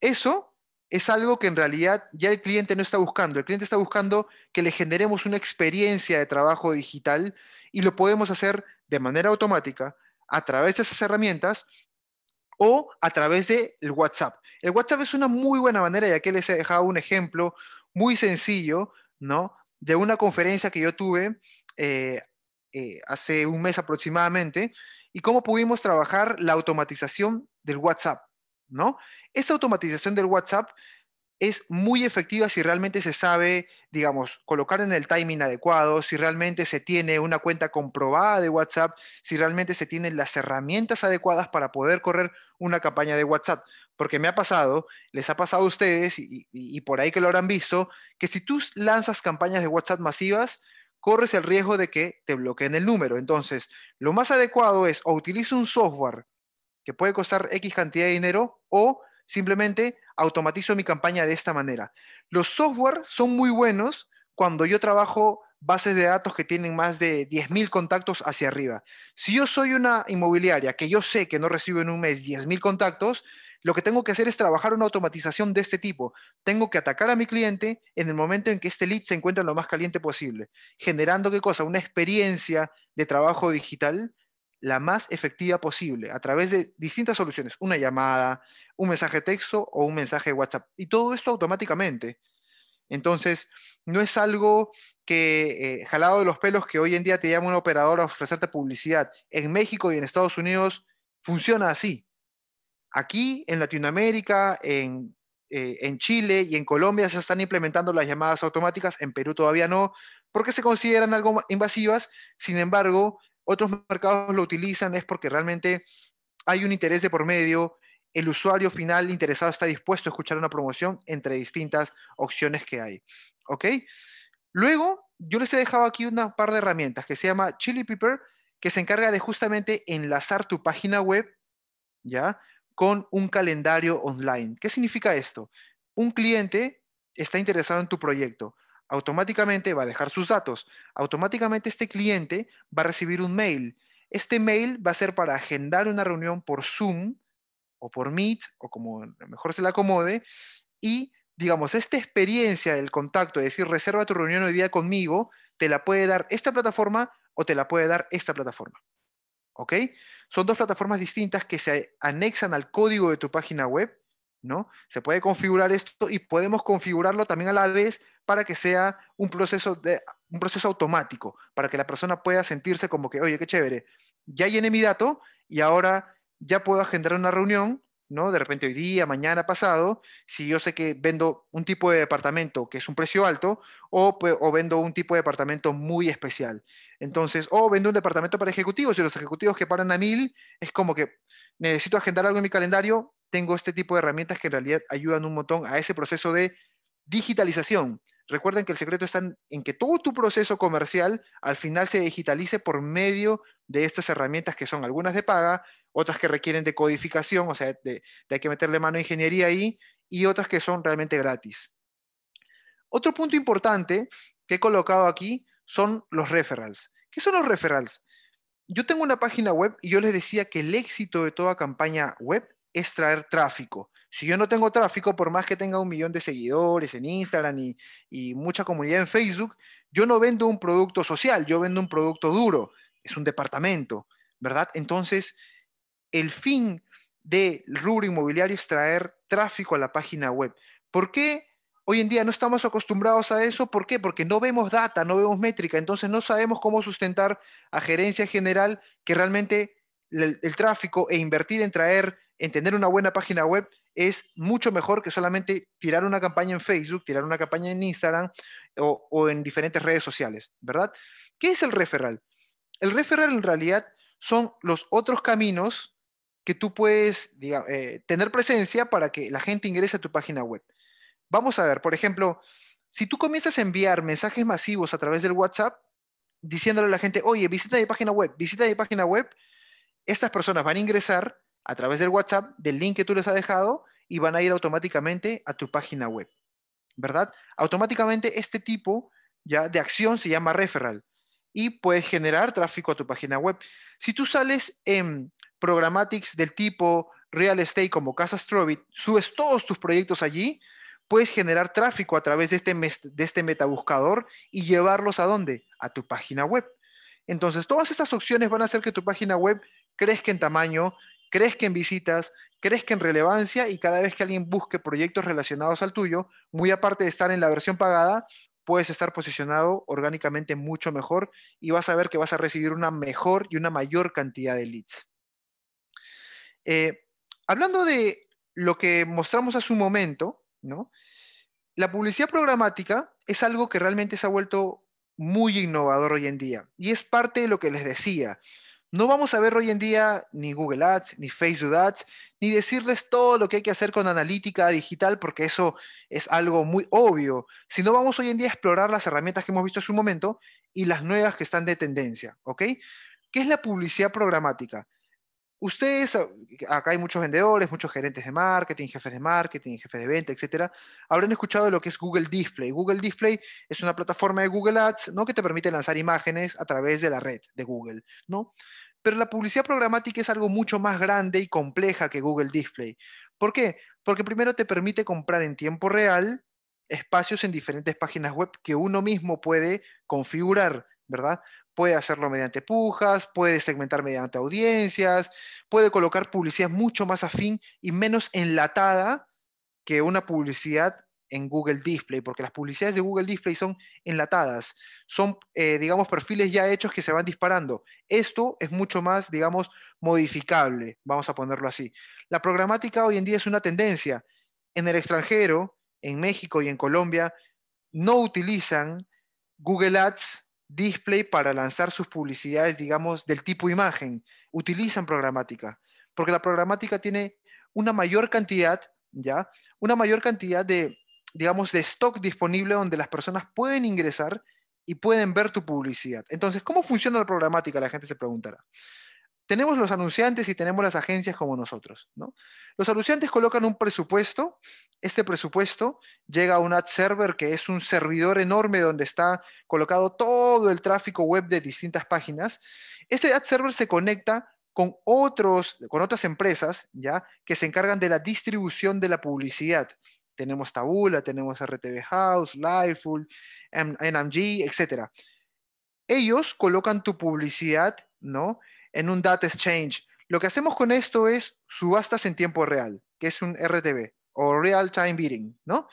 Eso es algo que en realidad ya el cliente no está buscando. El cliente está buscando que le generemos una experiencia de trabajo digital y lo podemos hacer de manera automática a través de esas herramientas o a través del WhatsApp. El WhatsApp es una muy buena manera, y aquí les he dejado un ejemplo muy sencillo, ¿no? De una conferencia que yo tuve eh, eh, hace un mes aproximadamente y cómo pudimos trabajar la automatización del WhatsApp, ¿no? Esta automatización del WhatsApp es muy efectiva si realmente se sabe, digamos, colocar en el timing adecuado, si realmente se tiene una cuenta comprobada de WhatsApp, si realmente se tienen las herramientas adecuadas para poder correr una campaña de WhatsApp porque me ha pasado, les ha pasado a ustedes y, por ahí que lo habrán visto, que si tú lanzas campañas de WhatsApp masivas, corres el riesgo de que te bloqueen el número. Entonces, lo más adecuado es o utilizo un software que puede costar X cantidad de dinero o simplemente automatizo mi campaña de esta manera. Los software son muy buenos cuando yo trabajo bases de datos que tienen más de 10.000 contactos hacia arriba. Si yo soy una inmobiliaria que yo sé que no recibo en un mes 10.000 contactos, lo que tengo que hacer es trabajar una automatización de este tipo. Tengo que atacar a mi cliente en el momento en que este lead se encuentra lo más caliente posible, generando qué cosa? Una experiencia de trabajo digital la más efectiva posible a través de distintas soluciones, una llamada, un mensaje de texto o un mensaje de WhatsApp. Y todo esto automáticamente. Entonces, no es algo que eh, jalado de los pelos que hoy en día te llama un operador a ofrecerte publicidad. En México y en Estados Unidos funciona así. Aquí en Latinoamérica, eh, en, Chile y en Colombia se están implementando las llamadas automáticas, en Perú todavía no, porque se consideran algo invasivas, sin embargo, otros mercados lo utilizan es porque realmente hay un interés de por medio, el usuario final interesado está dispuesto a escuchar una promoción entre distintas opciones que hay. ¿Ok? Luego, yo les he dejado aquí una par de herramientas que se llama Chili Pepper, que se encarga de justamente enlazar tu página web, ¿ya? con un calendario online. ¿Qué significa esto? Un cliente está interesado en tu proyecto, automáticamente va a dejar sus datos, automáticamente este cliente va a recibir un mail. Este mail va a ser para agendar una reunión por Zoom o por Meet o como mejor se le acomode y digamos, esta experiencia del contacto, es decir, reserva tu reunión hoy día conmigo, te la puede dar esta plataforma o te la puede dar esta plataforma. ¿ok? Son dos plataformas distintas que se anexan al código de tu página web, ¿no? Se puede configurar esto y podemos configurarlo también a la vez para que sea un proceso, de, un proceso automático, para que la persona pueda sentirse como que, oye, qué chévere, ya llené mi dato y ahora ya puedo agendar una reunión ¿no? De repente hoy día, mañana, pasado, si yo sé que vendo un tipo de departamento que es un precio alto o, pues, o vendo un tipo de departamento muy especial. Entonces, o vendo un departamento para ejecutivos y los ejecutivos que paran a mil, es como que necesito agendar algo en mi calendario, tengo este tipo de herramientas que en realidad ayudan un montón a ese proceso de digitalización. Recuerden que el secreto está en que todo tu proceso comercial al final se digitalice por medio de estas herramientas que son algunas de paga, otras que requieren de codificación, o sea, de, hay que meterle mano a ingeniería ahí, y otras que son realmente gratis. Otro punto importante que he colocado aquí son los referrals. ¿Qué son los referrals? Yo tengo una página web y yo les decía que el éxito de toda campaña web es traer tráfico. Si yo no tengo tráfico, por más que tenga un millón de seguidores en Instagram y mucha comunidad en Facebook, yo no vendo un producto social, yo vendo un producto duro, es un departamento, ¿verdad? Entonces, el fin del rubro inmobiliario es traer tráfico a la página web. ¿Por qué hoy en día no estamos acostumbrados a eso? ¿Por qué? Porque no vemos data, no vemos métrica, entonces no sabemos cómo sustentar a gerencia general que realmente el, tráfico e invertir en traer, en tener una buena página web es mucho mejor que solamente tirar una campaña en Facebook, tirar una campaña en Instagram o, o en diferentes redes sociales, ¿verdad? ¿Qué es el referral? El referral en realidad son los otros caminos que tú puedes eh, tener presencia para que la gente ingrese a tu página web. Vamos a ver, por ejemplo, si tú comienzas a enviar mensajes masivos a través del WhatsApp, diciéndole a la gente, oye, visita mi página web, visita mi página web, estas personas van a ingresar a través del WhatsApp, del link que tú les has dejado, y van a ir automáticamente a tu página web, ¿verdad? Automáticamente este tipo ya de acción se llama referral y puedes generar tráfico a tu página web. Si tú sales en programatics del tipo real estate como Casa Strobit, subes todos tus proyectos allí, puedes generar tráfico a través de este, de este metabuscador y llevarlos a dónde? A tu página web. Entonces, todas estas opciones van a hacer que tu página web crezca en tamaño, crezca en visitas, crezca en relevancia y cada vez que alguien busque proyectos relacionados al tuyo, muy aparte de estar en la versión pagada, puedes estar posicionado orgánicamente mucho mejor y vas a ver que vas a recibir una mejor y una mayor cantidad de leads. Eh, hablando de lo que mostramos hace un momento, ¿no? La publicidad programática es algo que realmente se ha vuelto muy innovador hoy en día y es parte de lo que les decía. No vamos a ver hoy en día ni Google Ads, ni Facebook Ads, ni decirles todo lo que hay que hacer con analítica digital, porque eso es algo muy obvio, sino vamos hoy en día a explorar las herramientas que hemos visto hace un momento y las nuevas que están de tendencia, ¿Qué es la publicidad programática? Ustedes, ah, acá hay muchos vendedores, muchos gerentes de marketing, jefes de marketing, jefes de venta, etcétera, habrán escuchado lo que es Google Display. Google Display es una plataforma de Google Ads, ¿no? Que te permite lanzar imágenes a través de la red de Google, ¿no? Pero la publicidad programática es algo mucho más grande y compleja que Google Display. ¿Por qué? Porque primero te permite comprar en tiempo real espacios en diferentes páginas web que uno mismo puede configurar ¿verdad? Puede hacerlo mediante pujas, puede segmentar mediante audiencias, puede colocar publicidad mucho más afín y menos enlatada que una publicidad en Google Display, porque las publicidades de Google Display son enlatadas, son, eh, digamos, perfiles ya hechos que se van disparando. Esto es mucho más, digamos, modificable, vamos a ponerlo así. La programática hoy en día es una tendencia. En el extranjero, en México y en Colombia, no utilizan Google Ads display para lanzar sus publicidades, digamos, del tipo imagen. Utilizan programática, porque la programática tiene una mayor cantidad, ¿ya? Una mayor cantidad de, digamos, de stock disponible donde las personas pueden ingresar y pueden ver tu publicidad. Entonces, ¿cómo funciona la programática? La gente se preguntará tenemos los anunciantes y tenemos las agencias como nosotros. ¿no? Los anunciantes colocan un presupuesto, este presupuesto llega a un ad server que es un servidor enorme donde está colocado todo el tráfico web de distintas páginas. Este ad server se conecta con, otros, con otras empresas ya que se encargan de la distribución de la publicidad. Tenemos Tabula, tenemos RTB House, Lifeful, NMG, etc. Ellos colocan tu publicidad, ¿no? en un data exchange. Lo que hacemos con esto es subastas en tiempo real, que es un RTB o Real Time Bidding, ¿no?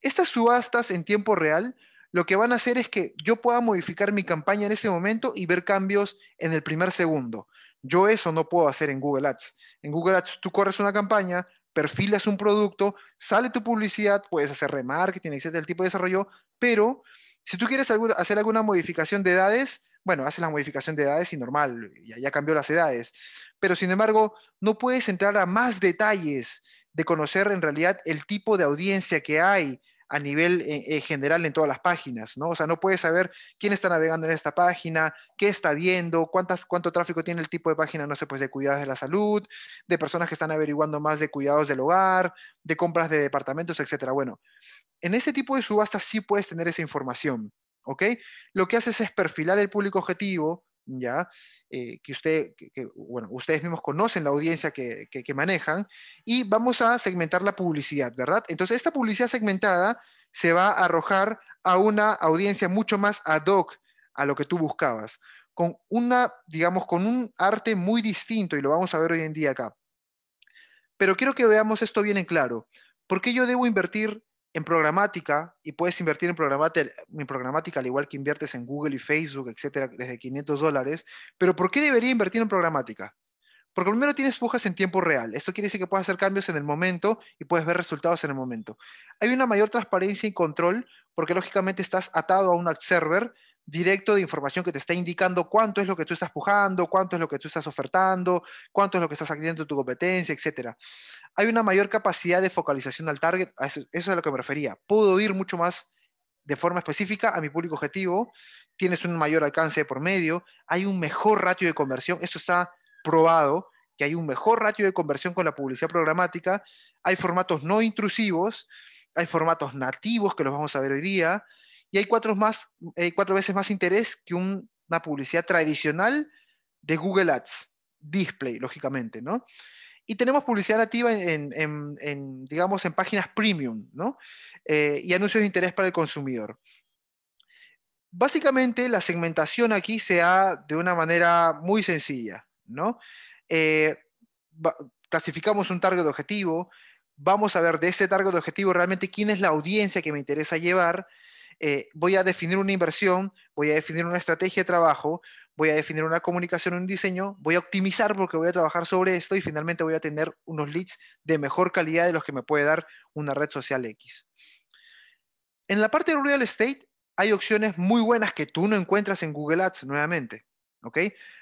Estas subastas en tiempo real lo que van a hacer es que yo pueda modificar mi campaña en ese momento y ver cambios en el primer segundo. Yo eso no puedo hacer en Google Ads. En Google Ads tú corres una campaña, perfilas un producto, sale tu publicidad, puedes hacer remarketing, etcétera, el tipo de desarrollo, pero si tú quieres hacer alguna modificación de edades, bueno, haces la modificación de edades y normal, ya, cambió las edades. Pero sin embargo, no puedes entrar a más detalles de conocer en realidad el tipo de audiencia que hay, a nivel eh, eh, general en todas las páginas, ¿no? O sea, no puedes saber quién está navegando en esta página, qué está viendo, cuántas, cuánto tráfico tiene el tipo de página, no sé, pues de cuidados de la salud, de personas que están averiguando más de cuidados del hogar, de compras de departamentos, etcétera. Bueno, en este tipo de subastas sí puedes tener esa información. ¿ok? Lo que haces es perfilar el público objetivo, ¿ya? Eh, que usted, ustedes mismos conocen la audiencia que, manejan, y vamos a segmentar la publicidad, ¿verdad? Entonces, esta publicidad segmentada se va a arrojar a una audiencia mucho más ad hoc a lo que tú buscabas, con una, digamos, con un arte muy distinto, y lo vamos a ver hoy en día acá. Pero quiero que veamos esto bien en claro. ¿Por qué yo debo invertir en programática y puedes invertir en programática, al igual que inviertes en Google y Facebook, etcétera, desde 500 dólares. Pero ¿por qué debería invertir en programática? Porque primero tienes pujas en tiempo real. Esto quiere decir que puedes hacer cambios en el momento y puedes ver resultados en el momento. Hay una mayor transparencia y control porque lógicamente estás atado a un server directo de información que te está indicando cuánto es lo que tú estás pujando, cuánto es lo que tú estás ofertando, cuánto es lo que estás adquiriendo tu competencia, etc. Hay una mayor capacidad de focalización al target, eso, es a lo que me refería. Puedo ir mucho más de forma específica a mi público objetivo, tienes un mayor alcance por medio, hay un mejor ratio de conversión, esto está probado, que hay un mejor ratio de conversión con la publicidad programática, hay formatos no intrusivos, hay formatos nativos que los vamos a ver hoy día, y hay cuatro, veces más interés que una publicidad tradicional de Google Ads, display, lógicamente, ¿no? Y tenemos publicidad nativa en, digamos, en páginas premium, ¿no? Eh, y anuncios de interés para el consumidor. Básicamente, la segmentación aquí se da de una manera muy sencilla, ¿no? Eh, clasificamos un target objetivo, vamos a ver de ese target objetivo realmente quién es la audiencia que me interesa llevar, eh, voy a definir una inversión, voy a definir una estrategia de trabajo, voy a definir una comunicación, un diseño, voy a optimizar porque voy a trabajar sobre esto y finalmente voy a tener unos leads de mejor calidad de los que me puede dar una red social X. En la parte de real estate hay opciones muy buenas que tú no encuentras en Google Ads nuevamente. ¿ok?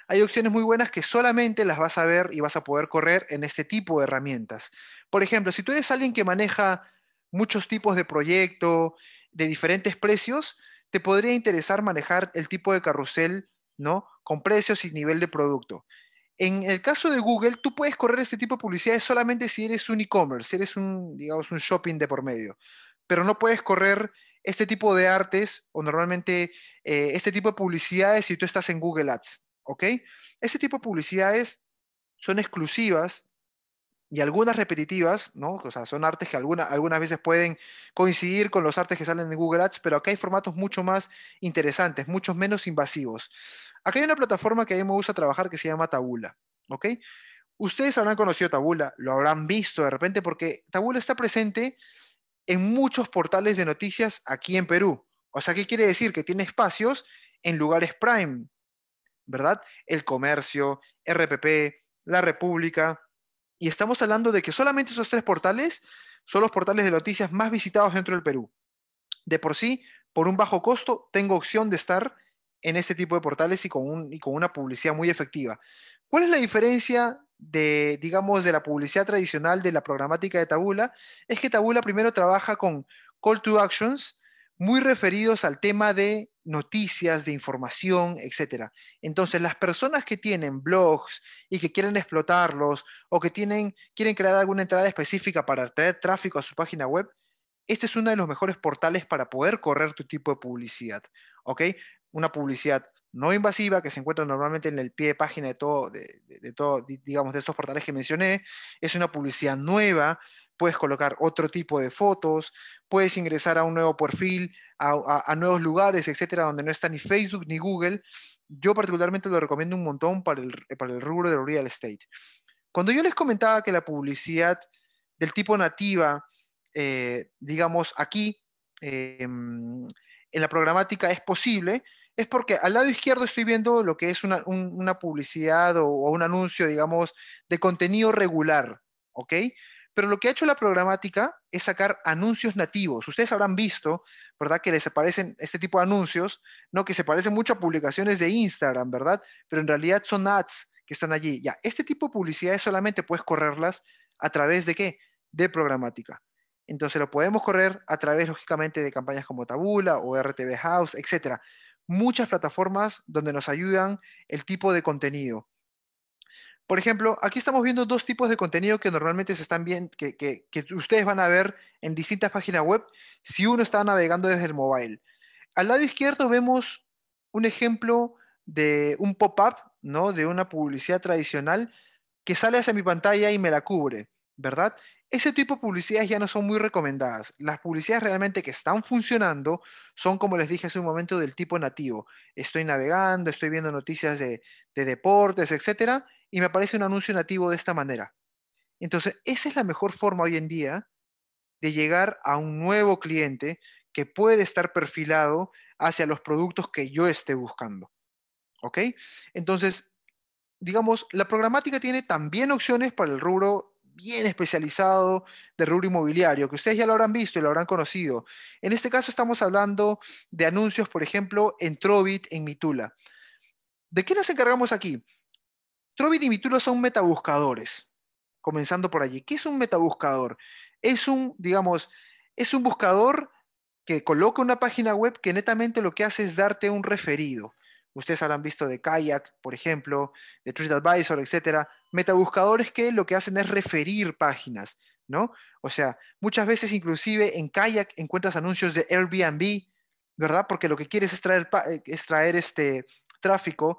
Hay opciones muy buenas que solamente las vas a ver y vas a poder correr en este tipo de herramientas. Por ejemplo, si tú eres alguien que maneja muchos tipos de proyecto de diferentes precios, te podría interesar manejar el tipo de carrusel, ¿no? Con precios y nivel de producto. En el caso de Google, tú puedes correr este tipo de publicidades solamente si eres un e-commerce, si eres un, digamos, un shopping de por medio. Pero no puedes correr este tipo de artes o normalmente eh, este tipo de publicidades si tú estás en Google Ads, ¿ok? Este tipo de publicidades son exclusivas y algunas repetitivas, ¿no? O sea, son artes que algunas veces pueden coincidir con los artes que salen en Google Ads, pero acá hay formatos mucho más interesantes, muchos menos invasivos. Acá hay una plataforma que a mí me gusta trabajar que se llama Tabula, ¿ok? Ustedes habrán conocido Tabula, lo habrán visto de repente, porque Tabula está presente en muchos portales de noticias aquí en Perú. O sea, ¿qué quiere decir? Que tiene espacios en lugares prime, ¿verdad? El comercio, RPP, La República, y estamos hablando de que solamente esos tres portales son los portales de noticias más visitados dentro del Perú. De por sí, por un bajo costo, tengo opción de estar en este tipo de portales y con, una publicidad muy efectiva. ¿Cuál es la diferencia de, digamos, de la publicidad tradicional de la programática de Tabula? Es que Tabula primero trabaja con call to actions muy referidos al tema de noticias, de información, etc. Entonces, las personas que tienen blogs y que quieren explotarlos o que tienen, quieren crear alguna entrada específica para traer tráfico a su página web, este es uno de los mejores portales para poder correr tu tipo de publicidad. ¿ok? Una publicidad no invasiva que se encuentra normalmente en el pie de página de todo, digamos, de estos portales que mencioné. Es una publicidad nueva, puedes colocar otro tipo de fotos, puedes ingresar a un nuevo perfil, a, nuevos lugares, etcétera, donde no está ni Facebook ni Google. Yo particularmente lo recomiendo un montón para el, rubro del real estate. Cuando yo les comentaba que la publicidad del tipo nativa, eh, digamos, aquí, em, en la programática es posible, es porque al lado izquierdo estoy viendo lo que es una, publicidad o, un anuncio, digamos, de contenido regular, ¿ok? Pero lo que ha hecho la programática es sacar anuncios nativos. Ustedes habrán visto, ¿verdad? Que les aparecen este tipo de anuncios, ¿no? Que se parecen mucho a publicaciones de Instagram, ¿verdad? Pero en realidad son ads que están allí. Ya, este tipo de publicidades solamente puedes correrlas a través de qué? De programática. Entonces lo podemos correr a través, lógicamente, de campañas como Tabula o RTB House, etcétera muchas plataformas donde nos ayudan el tipo de contenido. Por ejemplo, aquí estamos viendo dos tipos de contenido que normalmente se están viendo, que, ustedes van a ver en distintas páginas web si uno está navegando desde el mobile. Al lado izquierdo vemos un ejemplo de un pop-up, ¿no? De una publicidad tradicional que sale hacia mi pantalla y me la cubre. ¿verdad? Ese tipo de publicidades ya no son muy recomendadas. Las publicidades realmente que están funcionando son, como les dije hace un momento, del tipo nativo. Estoy navegando, estoy viendo noticias de, deportes, etcétera, y me aparece un anuncio nativo de esta manera. Entonces, esa es la mejor forma hoy en día de llegar a un nuevo cliente que puede estar perfilado hacia los productos que yo esté buscando. ¿Ok? Entonces, digamos, la programática tiene también opciones para el rubro bien especializado de rubro inmobiliario, que ustedes ya lo habrán visto y lo habrán conocido. En este caso estamos hablando de anuncios, por ejemplo, en Trovit, en Mitula. ¿De qué nos encargamos aquí? Trovit y Mitula son metabuscadores, comenzando por allí. ¿Qué es un metabuscador? Es un, digamos, es un buscador que coloca una página web que netamente lo que hace es darte un referido. Ustedes habrán visto de Kayak, por ejemplo, de truth Advisor, etcétera metabuscadores que lo que hacen es referir páginas, ¿no? O sea, muchas veces inclusive en Kayak encuentras anuncios de Airbnb, ¿verdad? Porque lo que quieres es traer, eh, este tráfico.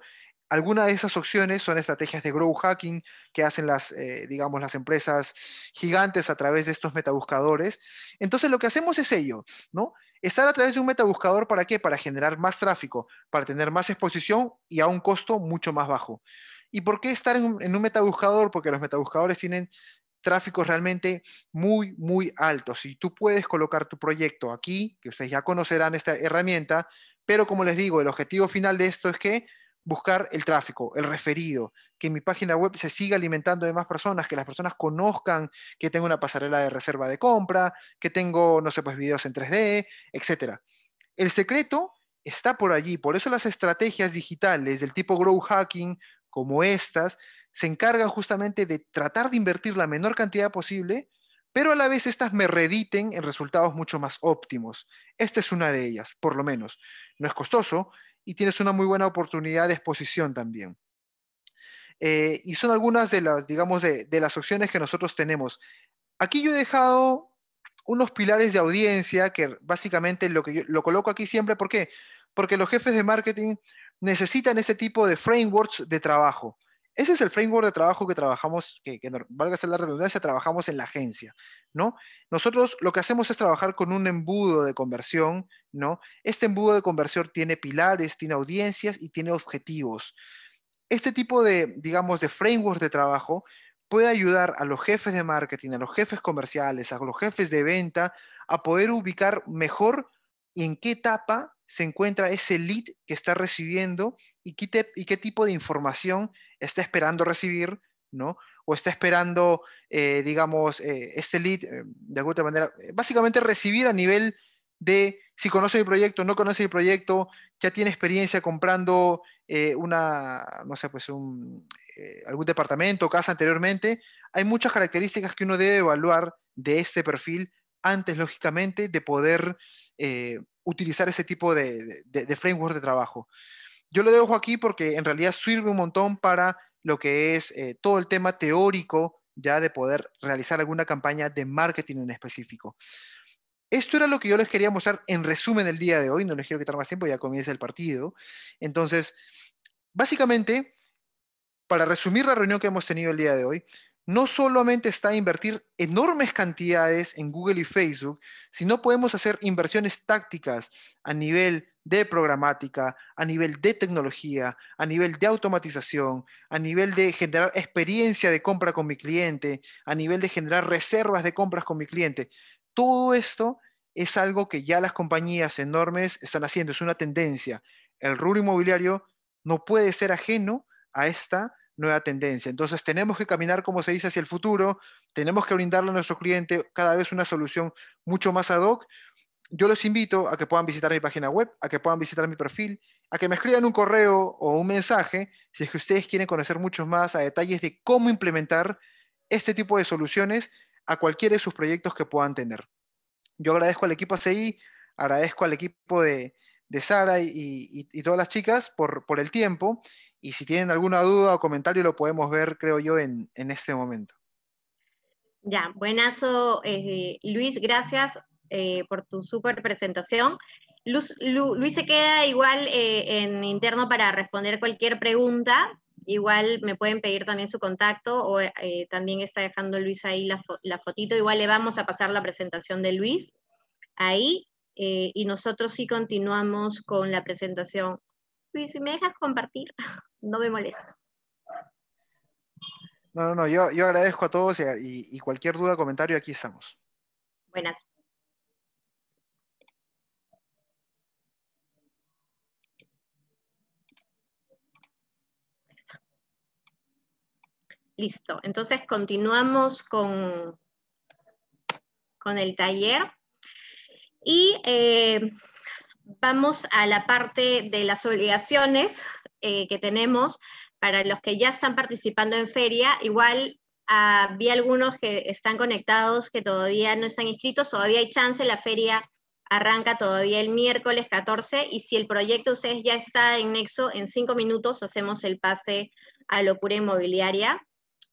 Algunas de esas opciones son estrategias de grow hacking que hacen las, eh, digamos, las empresas gigantes a través de estos metabuscadores. Entonces lo que hacemos es ello, ¿no? Estar a través de un metabuscador para qué? Para generar más tráfico, para tener más exposición y a un costo mucho más bajo. ¿Y por qué estar en un, metabuscador? Porque los metabuscadores tienen tráficos realmente muy, muy altos. Y tú puedes colocar tu proyecto aquí, que ustedes ya conocerán esta herramienta, pero como les digo, el objetivo final de esto es que buscar el tráfico, el referido, que mi página web se siga alimentando de más personas, que las personas conozcan que tengo una pasarela de reserva de compra, que tengo, no sé, pues videos en 3D, etc. El secreto está por allí, por eso las estrategias digitales del tipo grow hacking como estas se encargan justamente de tratar de invertir la menor cantidad posible, pero a la vez estas me rediten en resultados mucho más óptimos. Esta es una de ellas, por lo menos. No es costoso y tienes una muy buena oportunidad de exposición también. Eh, y son algunas de las, digamos, de, las opciones que nosotros tenemos. Aquí yo he dejado unos pilares de audiencia que básicamente lo que lo coloco aquí siempre, ¿por qué? Porque los jefes de marketing necesitan este tipo de frameworks de trabajo. Ese es el framework de trabajo que trabajamos, que, valga la redundancia, trabajamos en la agencia, ¿no? Nosotros lo que hacemos es trabajar con un embudo de conversión, ¿no? Este embudo de conversión tiene pilares, tiene audiencias y tiene objetivos. Este tipo de, digamos, de frameworks de trabajo puede ayudar a los jefes de marketing, a los jefes comerciales, a los jefes de venta, a poder ubicar mejor en qué etapa se encuentra ese lead que está recibiendo y qué, y qué tipo de información está esperando recibir, ¿no? O está esperando, eh, digamos, eh, este lead, eh, de alguna manera, básicamente recibir a nivel de si conoce el proyecto, no conoce el proyecto, ya tiene experiencia comprando una, no sé, pues un, algún departamento, casa anteriormente. Hay muchas características que uno debe evaluar de este perfil antes, lógicamente, de poder utilizar ese tipo de, de, de framework de trabajo. Yo lo dejo aquí porque en realidad sirve un montón para lo que es eh, todo el tema teórico ya de poder realizar alguna campaña de marketing en específico. Esto era lo que yo les quería mostrar en resumen el día de hoy, no les quiero quitar más tiempo, ya comienza el partido. Entonces, básicamente, para resumir la reunión que hemos tenido el día de hoy, no solamente está invertir enormes cantidades en Google y Facebook, sino podemos hacer inversiones tácticas a nivel de programática, a nivel de tecnología, a nivel de automatización, a nivel de generar experiencia de compra con mi cliente, a nivel de generar reservas de compras con mi cliente. Todo esto es algo que ya las compañías enormes están haciendo, es una tendencia. El rubro inmobiliario no puede ser ajeno a esta nueva tendencia. Entonces tenemos que caminar, como se dice, hacia el futuro, tenemos que brindarle a nuestro cliente cada vez una solución mucho más ad hoc. Yo los invito a que puedan visitar mi página web, a que puedan visitar mi perfil, a que me escriban un correo o un mensaje si es que ustedes quieren conocer mucho más a detalles de cómo implementar este tipo de soluciones a cualquiera de sus proyectos que puedan tener. Yo agradezco al equipo ACI, agradezco al equipo de, de Sara y, y, y, todas las chicas por, por el tiempo y si tienen alguna duda o comentario, lo podemos ver, creo yo, en, este momento. Ya, buenazo, eh, Luis, gracias eh, por tu súper presentación. Luis se queda igual eh, en interno para responder cualquier pregunta. Igual me pueden pedir también su contacto o también está dejando Luis ahí la, la, fotito. Igual le vamos a pasar la presentación de Luis ahí y nosotros sí continuamos con la presentación. Luis, ¿me dejas compartir? no me molesto. No, no, no, yo, agradezco a todos y, cualquier duda, comentario, aquí estamos. Buenas. Listo, entonces continuamos con, con el taller y eh, vamos a la parte de las obligaciones eh, que tenemos para los que ya están participando en feria. Igual había ah, vi algunos que están conectados que todavía no están inscritos, todavía hay chance, la feria arranca todavía el miércoles 14 y si el proyecto ustedes ya está en Nexo, en cinco minutos hacemos el pase a locura inmobiliaria.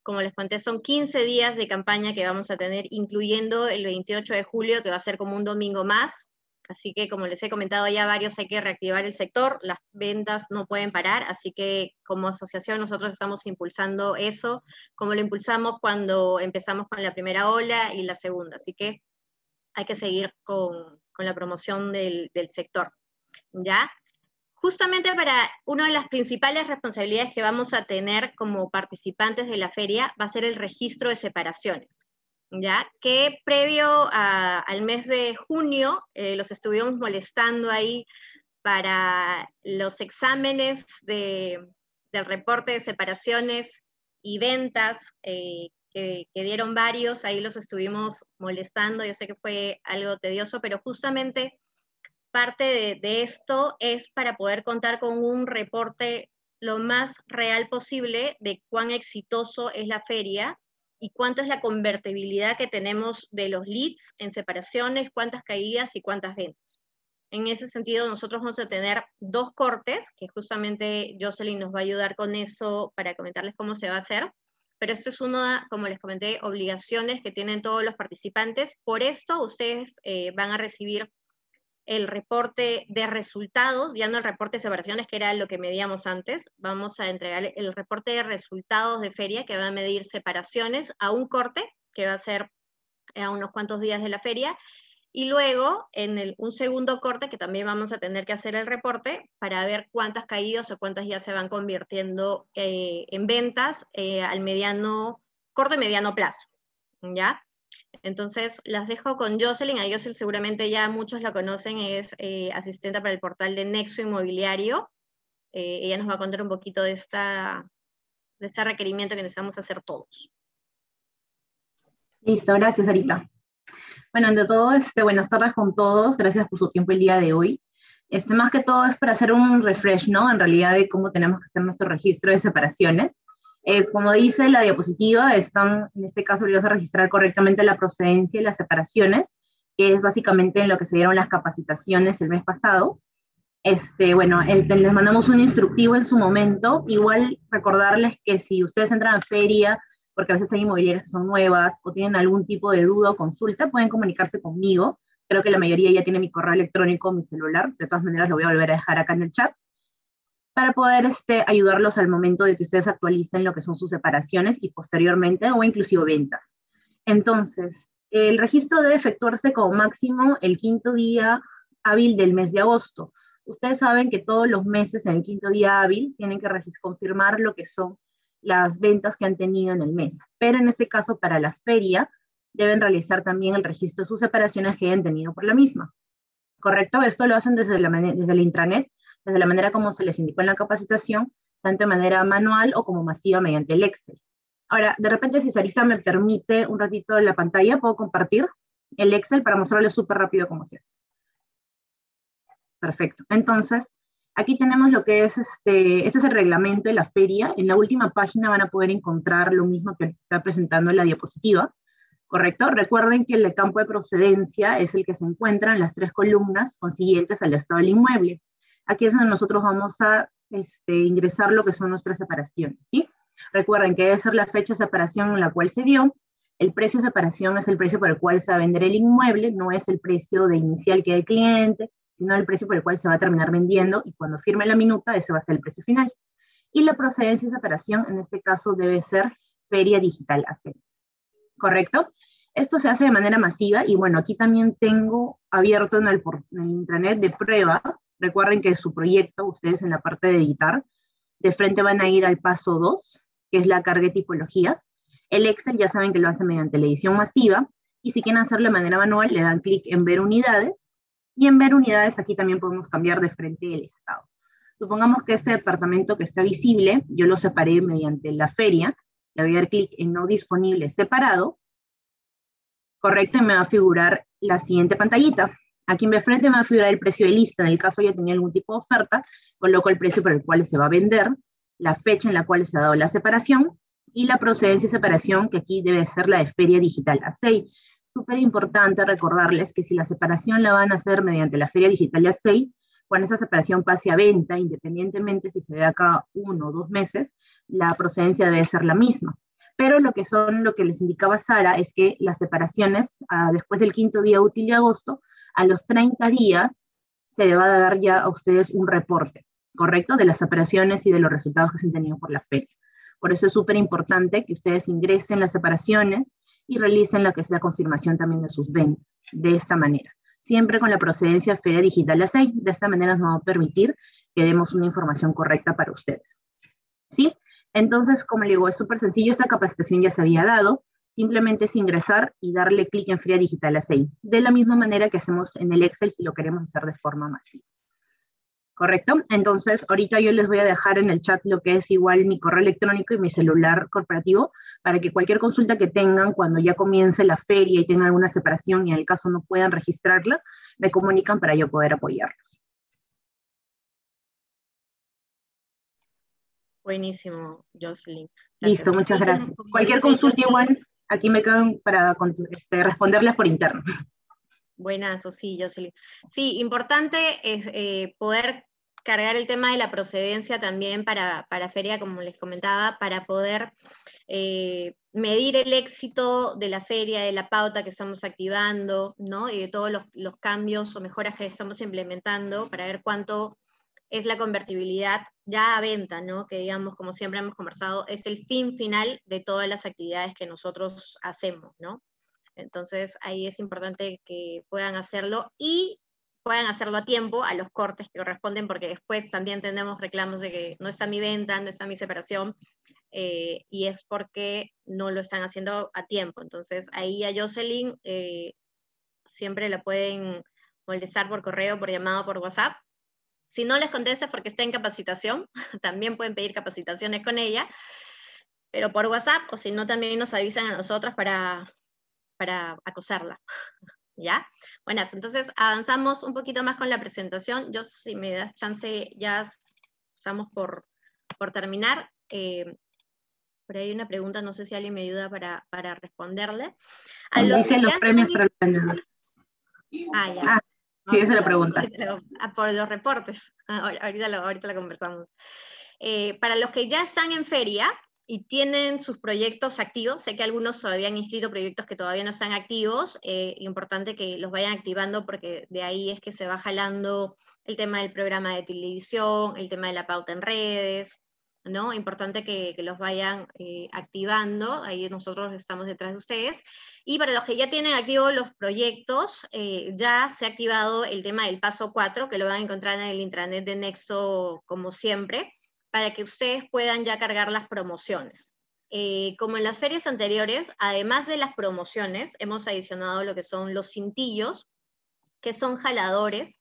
Como les conté, son 15 días de campaña que vamos a tener, incluyendo el 28 de julio, que va a ser como un domingo más. Así que, como les he comentado ya varios, hay que reactivar el sector, las ventas no pueden parar, así que como asociación nosotros estamos impulsando eso, como lo impulsamos cuando empezamos con la primera ola y la segunda, así que hay que seguir con, la promoción del, sector, ¿ya? Justamente para una de las principales responsabilidades que vamos a tener como participantes de la feria va a ser el registro de separaciones ya que previo al mes de junio eh, los estuvimos molestando ahí para los exámenes de, del reporte de separaciones y ventas eh, que, dieron varios, ahí los estuvimos molestando, yo sé que fue algo tedioso, pero justamente parte de, de esto es para poder contar con un reporte lo más real posible de cuán exitoso es la feria y cuánto es la convertibilidad que tenemos de los leads en separaciones, cuántas caídas y cuántas ventas. En ese sentido, nosotros vamos a tener dos cortes, que justamente Jocelyn nos va a ayudar con eso para comentarles cómo se va a hacer. Pero esto es una, como les comenté, obligaciones que tienen todos los participantes. Por esto, ustedes eh, van a recibir el reporte de resultados, ya no el reporte de separaciones, que era lo que medíamos antes, vamos a entregar el reporte de resultados de feria que va a medir separaciones a un corte, que va a ser eh, a unos cuantos días de la feria, y luego en un segundo corte, que también vamos a tener que hacer el reporte para ver cuántas caídas o cuántas ya se van convirtiendo eh, en ventas eh, al mediano, corto y mediano plazo, ¿ya? Entonces, las dejo con Jocelyn. A Jocelyn seguramente ya muchos la conocen, es eh, asistente para el portal de Nexo Inmobiliario. Eh, ella nos va a contar un poquito de, esta, de este requerimiento que necesitamos hacer todos. Listo, gracias, Arita. Bueno, ante todo, este, buenas tardes con todos. Gracias por su tiempo el día de hoy. Este, más que todo es para hacer un refresh, ¿no? En realidad de cómo tenemos que hacer nuestro registro de separaciones. Eh, como dice la diapositiva, están en este caso obligados a registrar correctamente la procedencia y las separaciones, que es básicamente en lo que se dieron las capacitaciones el mes pasado. Este, bueno, les mandamos un instructivo en su momento. Igual recordarles que si ustedes entran a feria, porque a veces hay inmobiliarias que son nuevas o tienen algún tipo de duda o consulta, pueden comunicarse conmigo. Creo que la mayoría ya tiene mi correo electrónico, mi celular. De todas maneras, lo voy a volver a dejar acá en el chat para poder este, ayudarlos al momento de que ustedes actualicen lo que son sus separaciones y posteriormente o inclusive ventas. Entonces, el registro debe efectuarse como máximo el quinto día hábil del mes de agosto. Ustedes saben que todos los meses en el quinto día hábil tienen que confirmar lo que son las ventas que han tenido en el mes. Pero en este caso, para la feria, deben realizar también el registro de sus separaciones que hayan tenido por la misma. ¿Correcto? Esto lo hacen desde la, desde la intranet pues, de la manera como se les indicó en la capacitación, tanto de manera manual o como masiva mediante el Excel. Ahora, de repente, si Sarita me permite un ratito la pantalla, puedo compartir el Excel para mostrarles súper rápido cómo se hace. Perfecto. Entonces, aquí tenemos lo que es, este, este es el reglamento de la feria. En la última página van a poder encontrar lo mismo que está presentando en la diapositiva. ¿correcto? Recuerden que el campo de procedencia es el que se encuentra en las tres columnas consiguientes al estado del inmueble. Aquí es donde nosotros vamos a este, ingresar lo que son nuestras separaciones, ¿sí? Recuerden que debe ser la fecha de separación en la cual se dio, el precio de separación es el precio por el cual se va a vender el inmueble, no es el precio de inicial que hay cliente, sino el precio por el cual se va a terminar vendiendo y cuando firme la minuta ese va a ser el precio final. Y la procedencia de separación en este caso debe ser Feria Digital AC. ¿Correcto? Esto se hace de manera masiva y bueno, aquí también tengo abierto en en el intranet de prueba Recuerden que su proyecto, ustedes en la parte de editar, de frente van a ir al paso 2, que es la carga de tipologías. El Excel ya saben que lo hace mediante la edición masiva y si quieren hacerlo de manera manual, le dan clic en ver unidades y en ver unidades aquí también podemos cambiar de frente el estado. Supongamos que este departamento que está visible, yo lo separé mediante la feria, le voy a dar clic en no disponible separado, correcto, y me va a figurar la siguiente pantallita, Aquí me frente me va a figurar el precio de lista, en el caso ya tenía algún tipo de oferta, coloco el precio por el cual se va a vender, la fecha en la cual se ha dado la separación y la procedencia de separación, que aquí debe ser la de Feria Digital A6. E Súper importante recordarles que si la separación la van a hacer mediante la Feria Digital A6, e cuando esa separación pase a venta, independientemente si se ve acá uno o dos meses, la procedencia debe ser la misma. Pero lo que son, lo que les indicaba Sara, es que las separaciones ah, después del quinto día útil de agosto a los 30 días se le va a dar ya a ustedes un reporte, ¿correcto? De las operaciones y de los resultados que se han tenido por la feria. Por eso es súper importante que ustedes ingresen las operaciones y realicen lo que es la confirmación también de sus ventas, de esta manera. Siempre con la procedencia Feria Digital de 6. De esta manera nos va a permitir que demos una información correcta para ustedes. ¿Sí? Entonces, como les digo, es súper sencillo, esta capacitación ya se había dado, Simplemente es ingresar y darle clic en Fría Digital a ACI, de la misma manera que hacemos en el Excel si lo queremos hacer de forma masiva. ¿Correcto? Entonces, ahorita yo les voy a dejar en el chat lo que es igual mi correo electrónico y mi celular corporativo para que cualquier consulta que tengan cuando ya comience la feria y tengan alguna separación y en el caso no puedan registrarla, me comunican para yo poder apoyarlos. Buenísimo, Jocelyn. Listo, muchas gracias. Cualquier consulta igual aquí me quedan para este, responderlas por interno. o sí, Jocelyn. Sí, importante es eh, poder cargar el tema de la procedencia también para, feria, como les comentaba, para poder eh, medir el éxito de la feria, de la pauta que estamos activando, ¿no? Y de todos los, los cambios o mejoras que estamos implementando para ver cuánto es la convertibilidad ya a venta, ¿no? que digamos, como siempre hemos conversado, es el fin final de todas las actividades que nosotros hacemos. ¿no? Entonces ahí es importante que puedan hacerlo y puedan hacerlo a tiempo, a los cortes que corresponden, porque después también tenemos reclamos de que no está mi venta, no está mi separación, eh, y es porque no lo están haciendo a tiempo. Entonces ahí a Jocelyn eh, siempre la pueden molestar por correo, por llamado, por WhatsApp, si no les contesta porque está en capacitación, [laughs] también pueden pedir capacitaciones con ella, pero por WhatsApp o si no también nos avisan a nosotros para, para acosarla. [laughs] ¿Ya? Bueno, entonces avanzamos un poquito más con la presentación. Yo, si me das chance, ya estamos por, por terminar. Eh, por ahí una pregunta, no sé si alguien me ayuda para, para responderle. A los, premios para ganar. Ah, ya. Ah. Sí, esa es la pregunta. Ah, por los reportes. [laughs] Ah, ahorita lo, ahorita conversamos. Eh, para los que ya están en feria y tienen sus proyectos activos, sé que algunos todavía han inscrito proyectos que todavía no están activos, eh, importante que los vayan activando porque de ahí es que se va jalando el tema del programa de televisión, el tema de la pauta en redes, ¿no? Importante que, los vayan eh, activando, ahí nosotros estamos detrás de ustedes. Y para los que ya tienen activos los proyectos, eh, ya se ha activado el tema del paso 4, que lo van a encontrar en el intranet de Nexo como siempre, para que ustedes puedan ya cargar las promociones. Eh, como en las ferias anteriores, además de las promociones, hemos adicionado lo que son los cintillos, que son jaladores,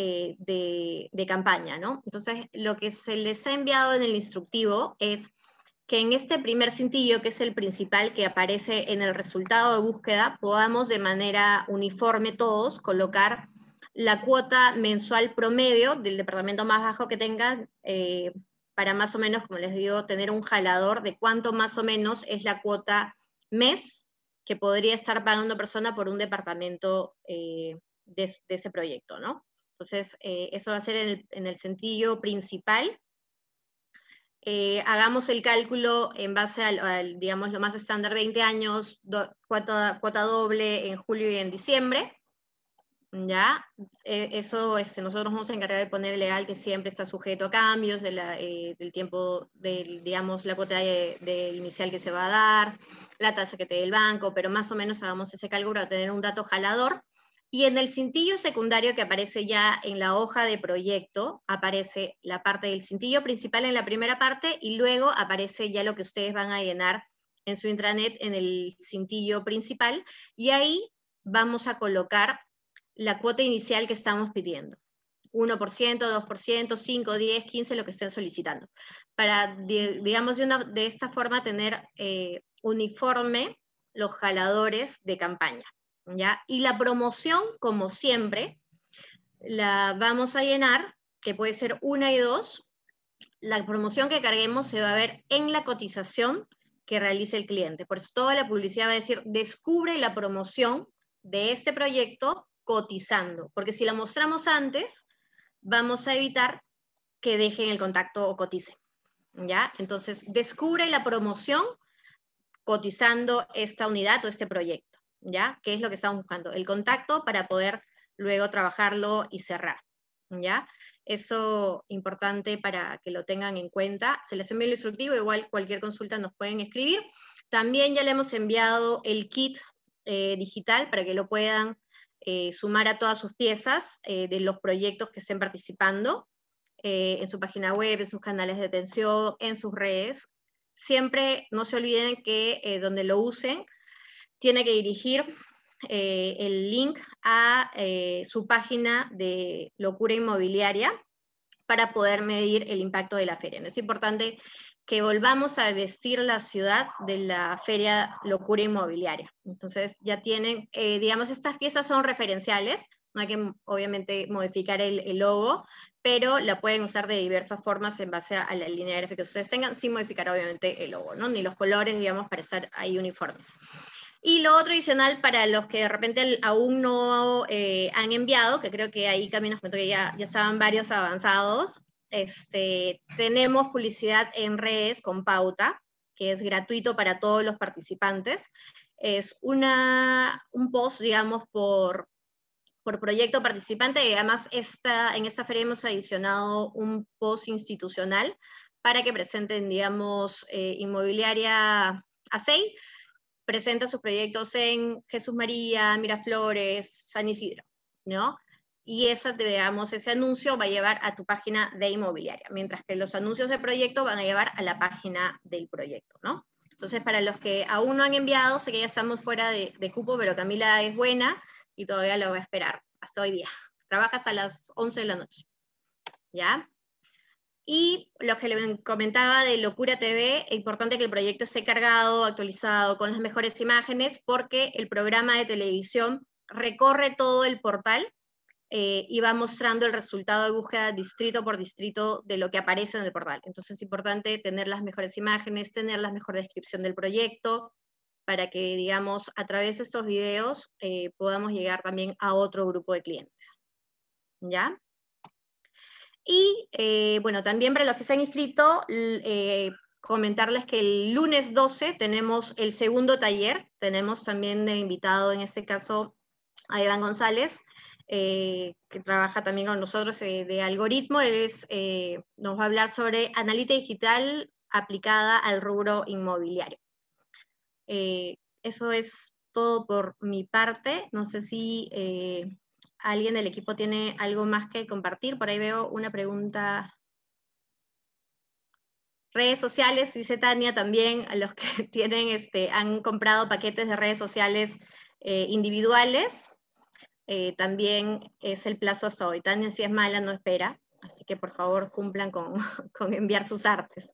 eh, de, campaña, ¿no? Entonces, lo que se les ha enviado en el instructivo es que en este primer cintillo, que es el principal que aparece en el resultado de búsqueda, podamos de manera uniforme todos colocar la cuota mensual promedio del departamento más bajo que tengan eh, para más o menos, como les digo, tener un jalador de cuánto más o menos es la cuota mes que podría estar pagando una persona por un departamento eh, de, ese proyecto, ¿no? Entonces, eh, eso va a ser en el, en sentido principal. Eh, hagamos el cálculo en base al, digamos, lo más estándar, 20 años, cuota, doble en julio y en diciembre. ¿Ya? Eh, eso es, este, nosotros vamos a encargar de poner legal que siempre está sujeto a cambios eh, del tiempo, del, digamos, la cuota de, inicial que se va a dar, la tasa que te dé el banco, pero más o menos hagamos ese cálculo para tener un dato jalador y en el cintillo secundario que aparece ya en la hoja de proyecto, aparece la parte del cintillo principal en la primera parte y luego aparece ya lo que ustedes van a llenar en su intranet en el cintillo principal y ahí vamos a colocar la cuota inicial que estamos pidiendo. 1%, 2%, 5, 10, 15, lo que estén solicitando. Para, digamos, de, esta forma tener eh, uniforme los jaladores de campaña. Y la promoción, como siempre, la vamos a llenar, que puede ser una y dos. La promoción que carguemos se va a ver en la cotización que realice el cliente. Por eso toda la publicidad va a decir, descubre la promoción de este proyecto cotizando, porque si la mostramos antes, vamos a evitar que dejen el contacto o coticen. ¿Ya? Entonces, descubre la promoción cotizando esta unidad o este proyecto. ¿ya? es lo que estamos buscando, el contacto para poder luego trabajarlo y cerrar, ¿ya? Eso importante para que lo tengan en cuenta. Se les envía el instructivo, igual cualquier consulta nos pueden escribir. También ya le hemos enviado el kit eh, digital para que lo puedan eh, sumar a todas sus piezas eh, de los proyectos que estén participando en su página web, en sus canales de atención, en sus redes. Siempre no se olviden que donde lo usen, tiene que dirigir eh, el link a eh, su página de locura inmobiliaria para poder medir el impacto de la feria. Es importante que volvamos a vestir la ciudad de la feria locura inmobiliaria. Entonces ya tienen, eh, digamos, estas piezas son referenciales, no hay que obviamente modificar el, logo, pero la pueden usar de diversas formas en base a, la línea gráfica que ustedes tengan, sin modificar obviamente el logo, ¿no? ni los colores, digamos, para estar ahí uniformes. Y lo otro adicional para los que de repente aún no eh, han enviado, que creo que ahí Caminos que ya, ya estaban varios avanzados, este, tenemos publicidad en redes con pauta, que es gratuito para todos los participantes. Es un post, digamos, por, proyecto participante y además en esta feria hemos adicionado un post institucional para que presenten, digamos, eh, inmobiliaria ASEI presenta sus proyectos en Jesús María, Miraflores, San Isidro, ¿no? Y esa, veamos, ese anuncio va a llevar a tu página de inmobiliaria, mientras que los anuncios de proyecto van a llevar a la página del proyecto, ¿no? Entonces, para los que aún no han enviado, sé que ya estamos fuera de, de cupo, pero Camila es buena y todavía lo va a esperar hasta hoy día. Trabajas a las 11 de la noche. ¿Ya? Y lo que le comentaba de Locura TV, es importante que el proyecto esté cargado, actualizado, con las mejores imágenes, porque el programa de televisión recorre todo el portal eh, y va mostrando el resultado de búsqueda distrito por distrito de lo que aparece en el portal. Entonces es importante tener las mejores imágenes, tener la mejor descripción del proyecto, para que, digamos, a través de estos videos eh, podamos llegar también a otro grupo de clientes. ¿Ya? Y eh, bueno, también para los que se han inscrito, eh, comentarles que el lunes 12 tenemos el segundo taller, tenemos también de invitado en este caso a Iván González, eh, que trabaja también con nosotros de algoritmo, él es, nos va a hablar sobre analítica digital aplicada al rubro inmobiliario. eso es todo por mi parte. No sé si alguien del equipo tiene algo más que compartir. Por ahí veo una pregunta. Redes sociales, dice Tania también, a los que [laughs] tienen, este, han comprado paquetes de redes sociales eh, individuales. Eh, también es el plazo hasta hoy. Tania, si es mala, no espera. Así que por favor cumplan con, [laughs] con enviar sus artes.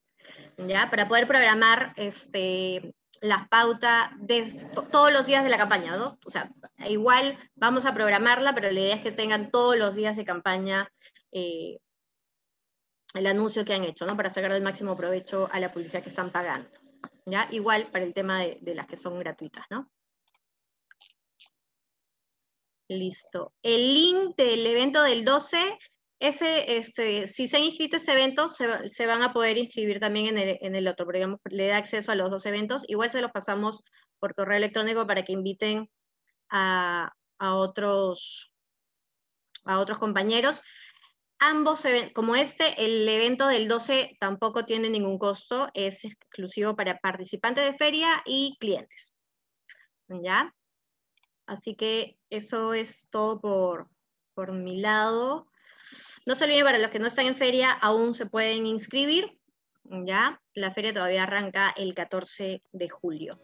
¿ya? Para poder programar este, las pautas de todos los días de la campaña, ¿no? O sea, igual vamos a programarla, pero la idea es que tengan todos los días de campaña eh, el anuncio que han hecho, ¿no? Para sacar el máximo provecho a la publicidad que están pagando. ¿ya? Igual para el tema de, de las que son gratuitas, ¿no? Listo. El link del evento del 12 este, si se han inscrito ese evento, se, van a poder inscribir también en el, otro, porque le da acceso a los dos eventos. Igual se los pasamos por correo electrónico para que inviten a, otros, a otros compañeros. Ambos, como este, el evento del 12 tampoco tiene ningún costo, es exclusivo para participantes de feria y clientes. ¿Ya? Así que eso es todo por mi lado. No se olviden, para los que no están en feria, aún se pueden inscribir, ¿ya? La feria todavía arranca el 14 de julio.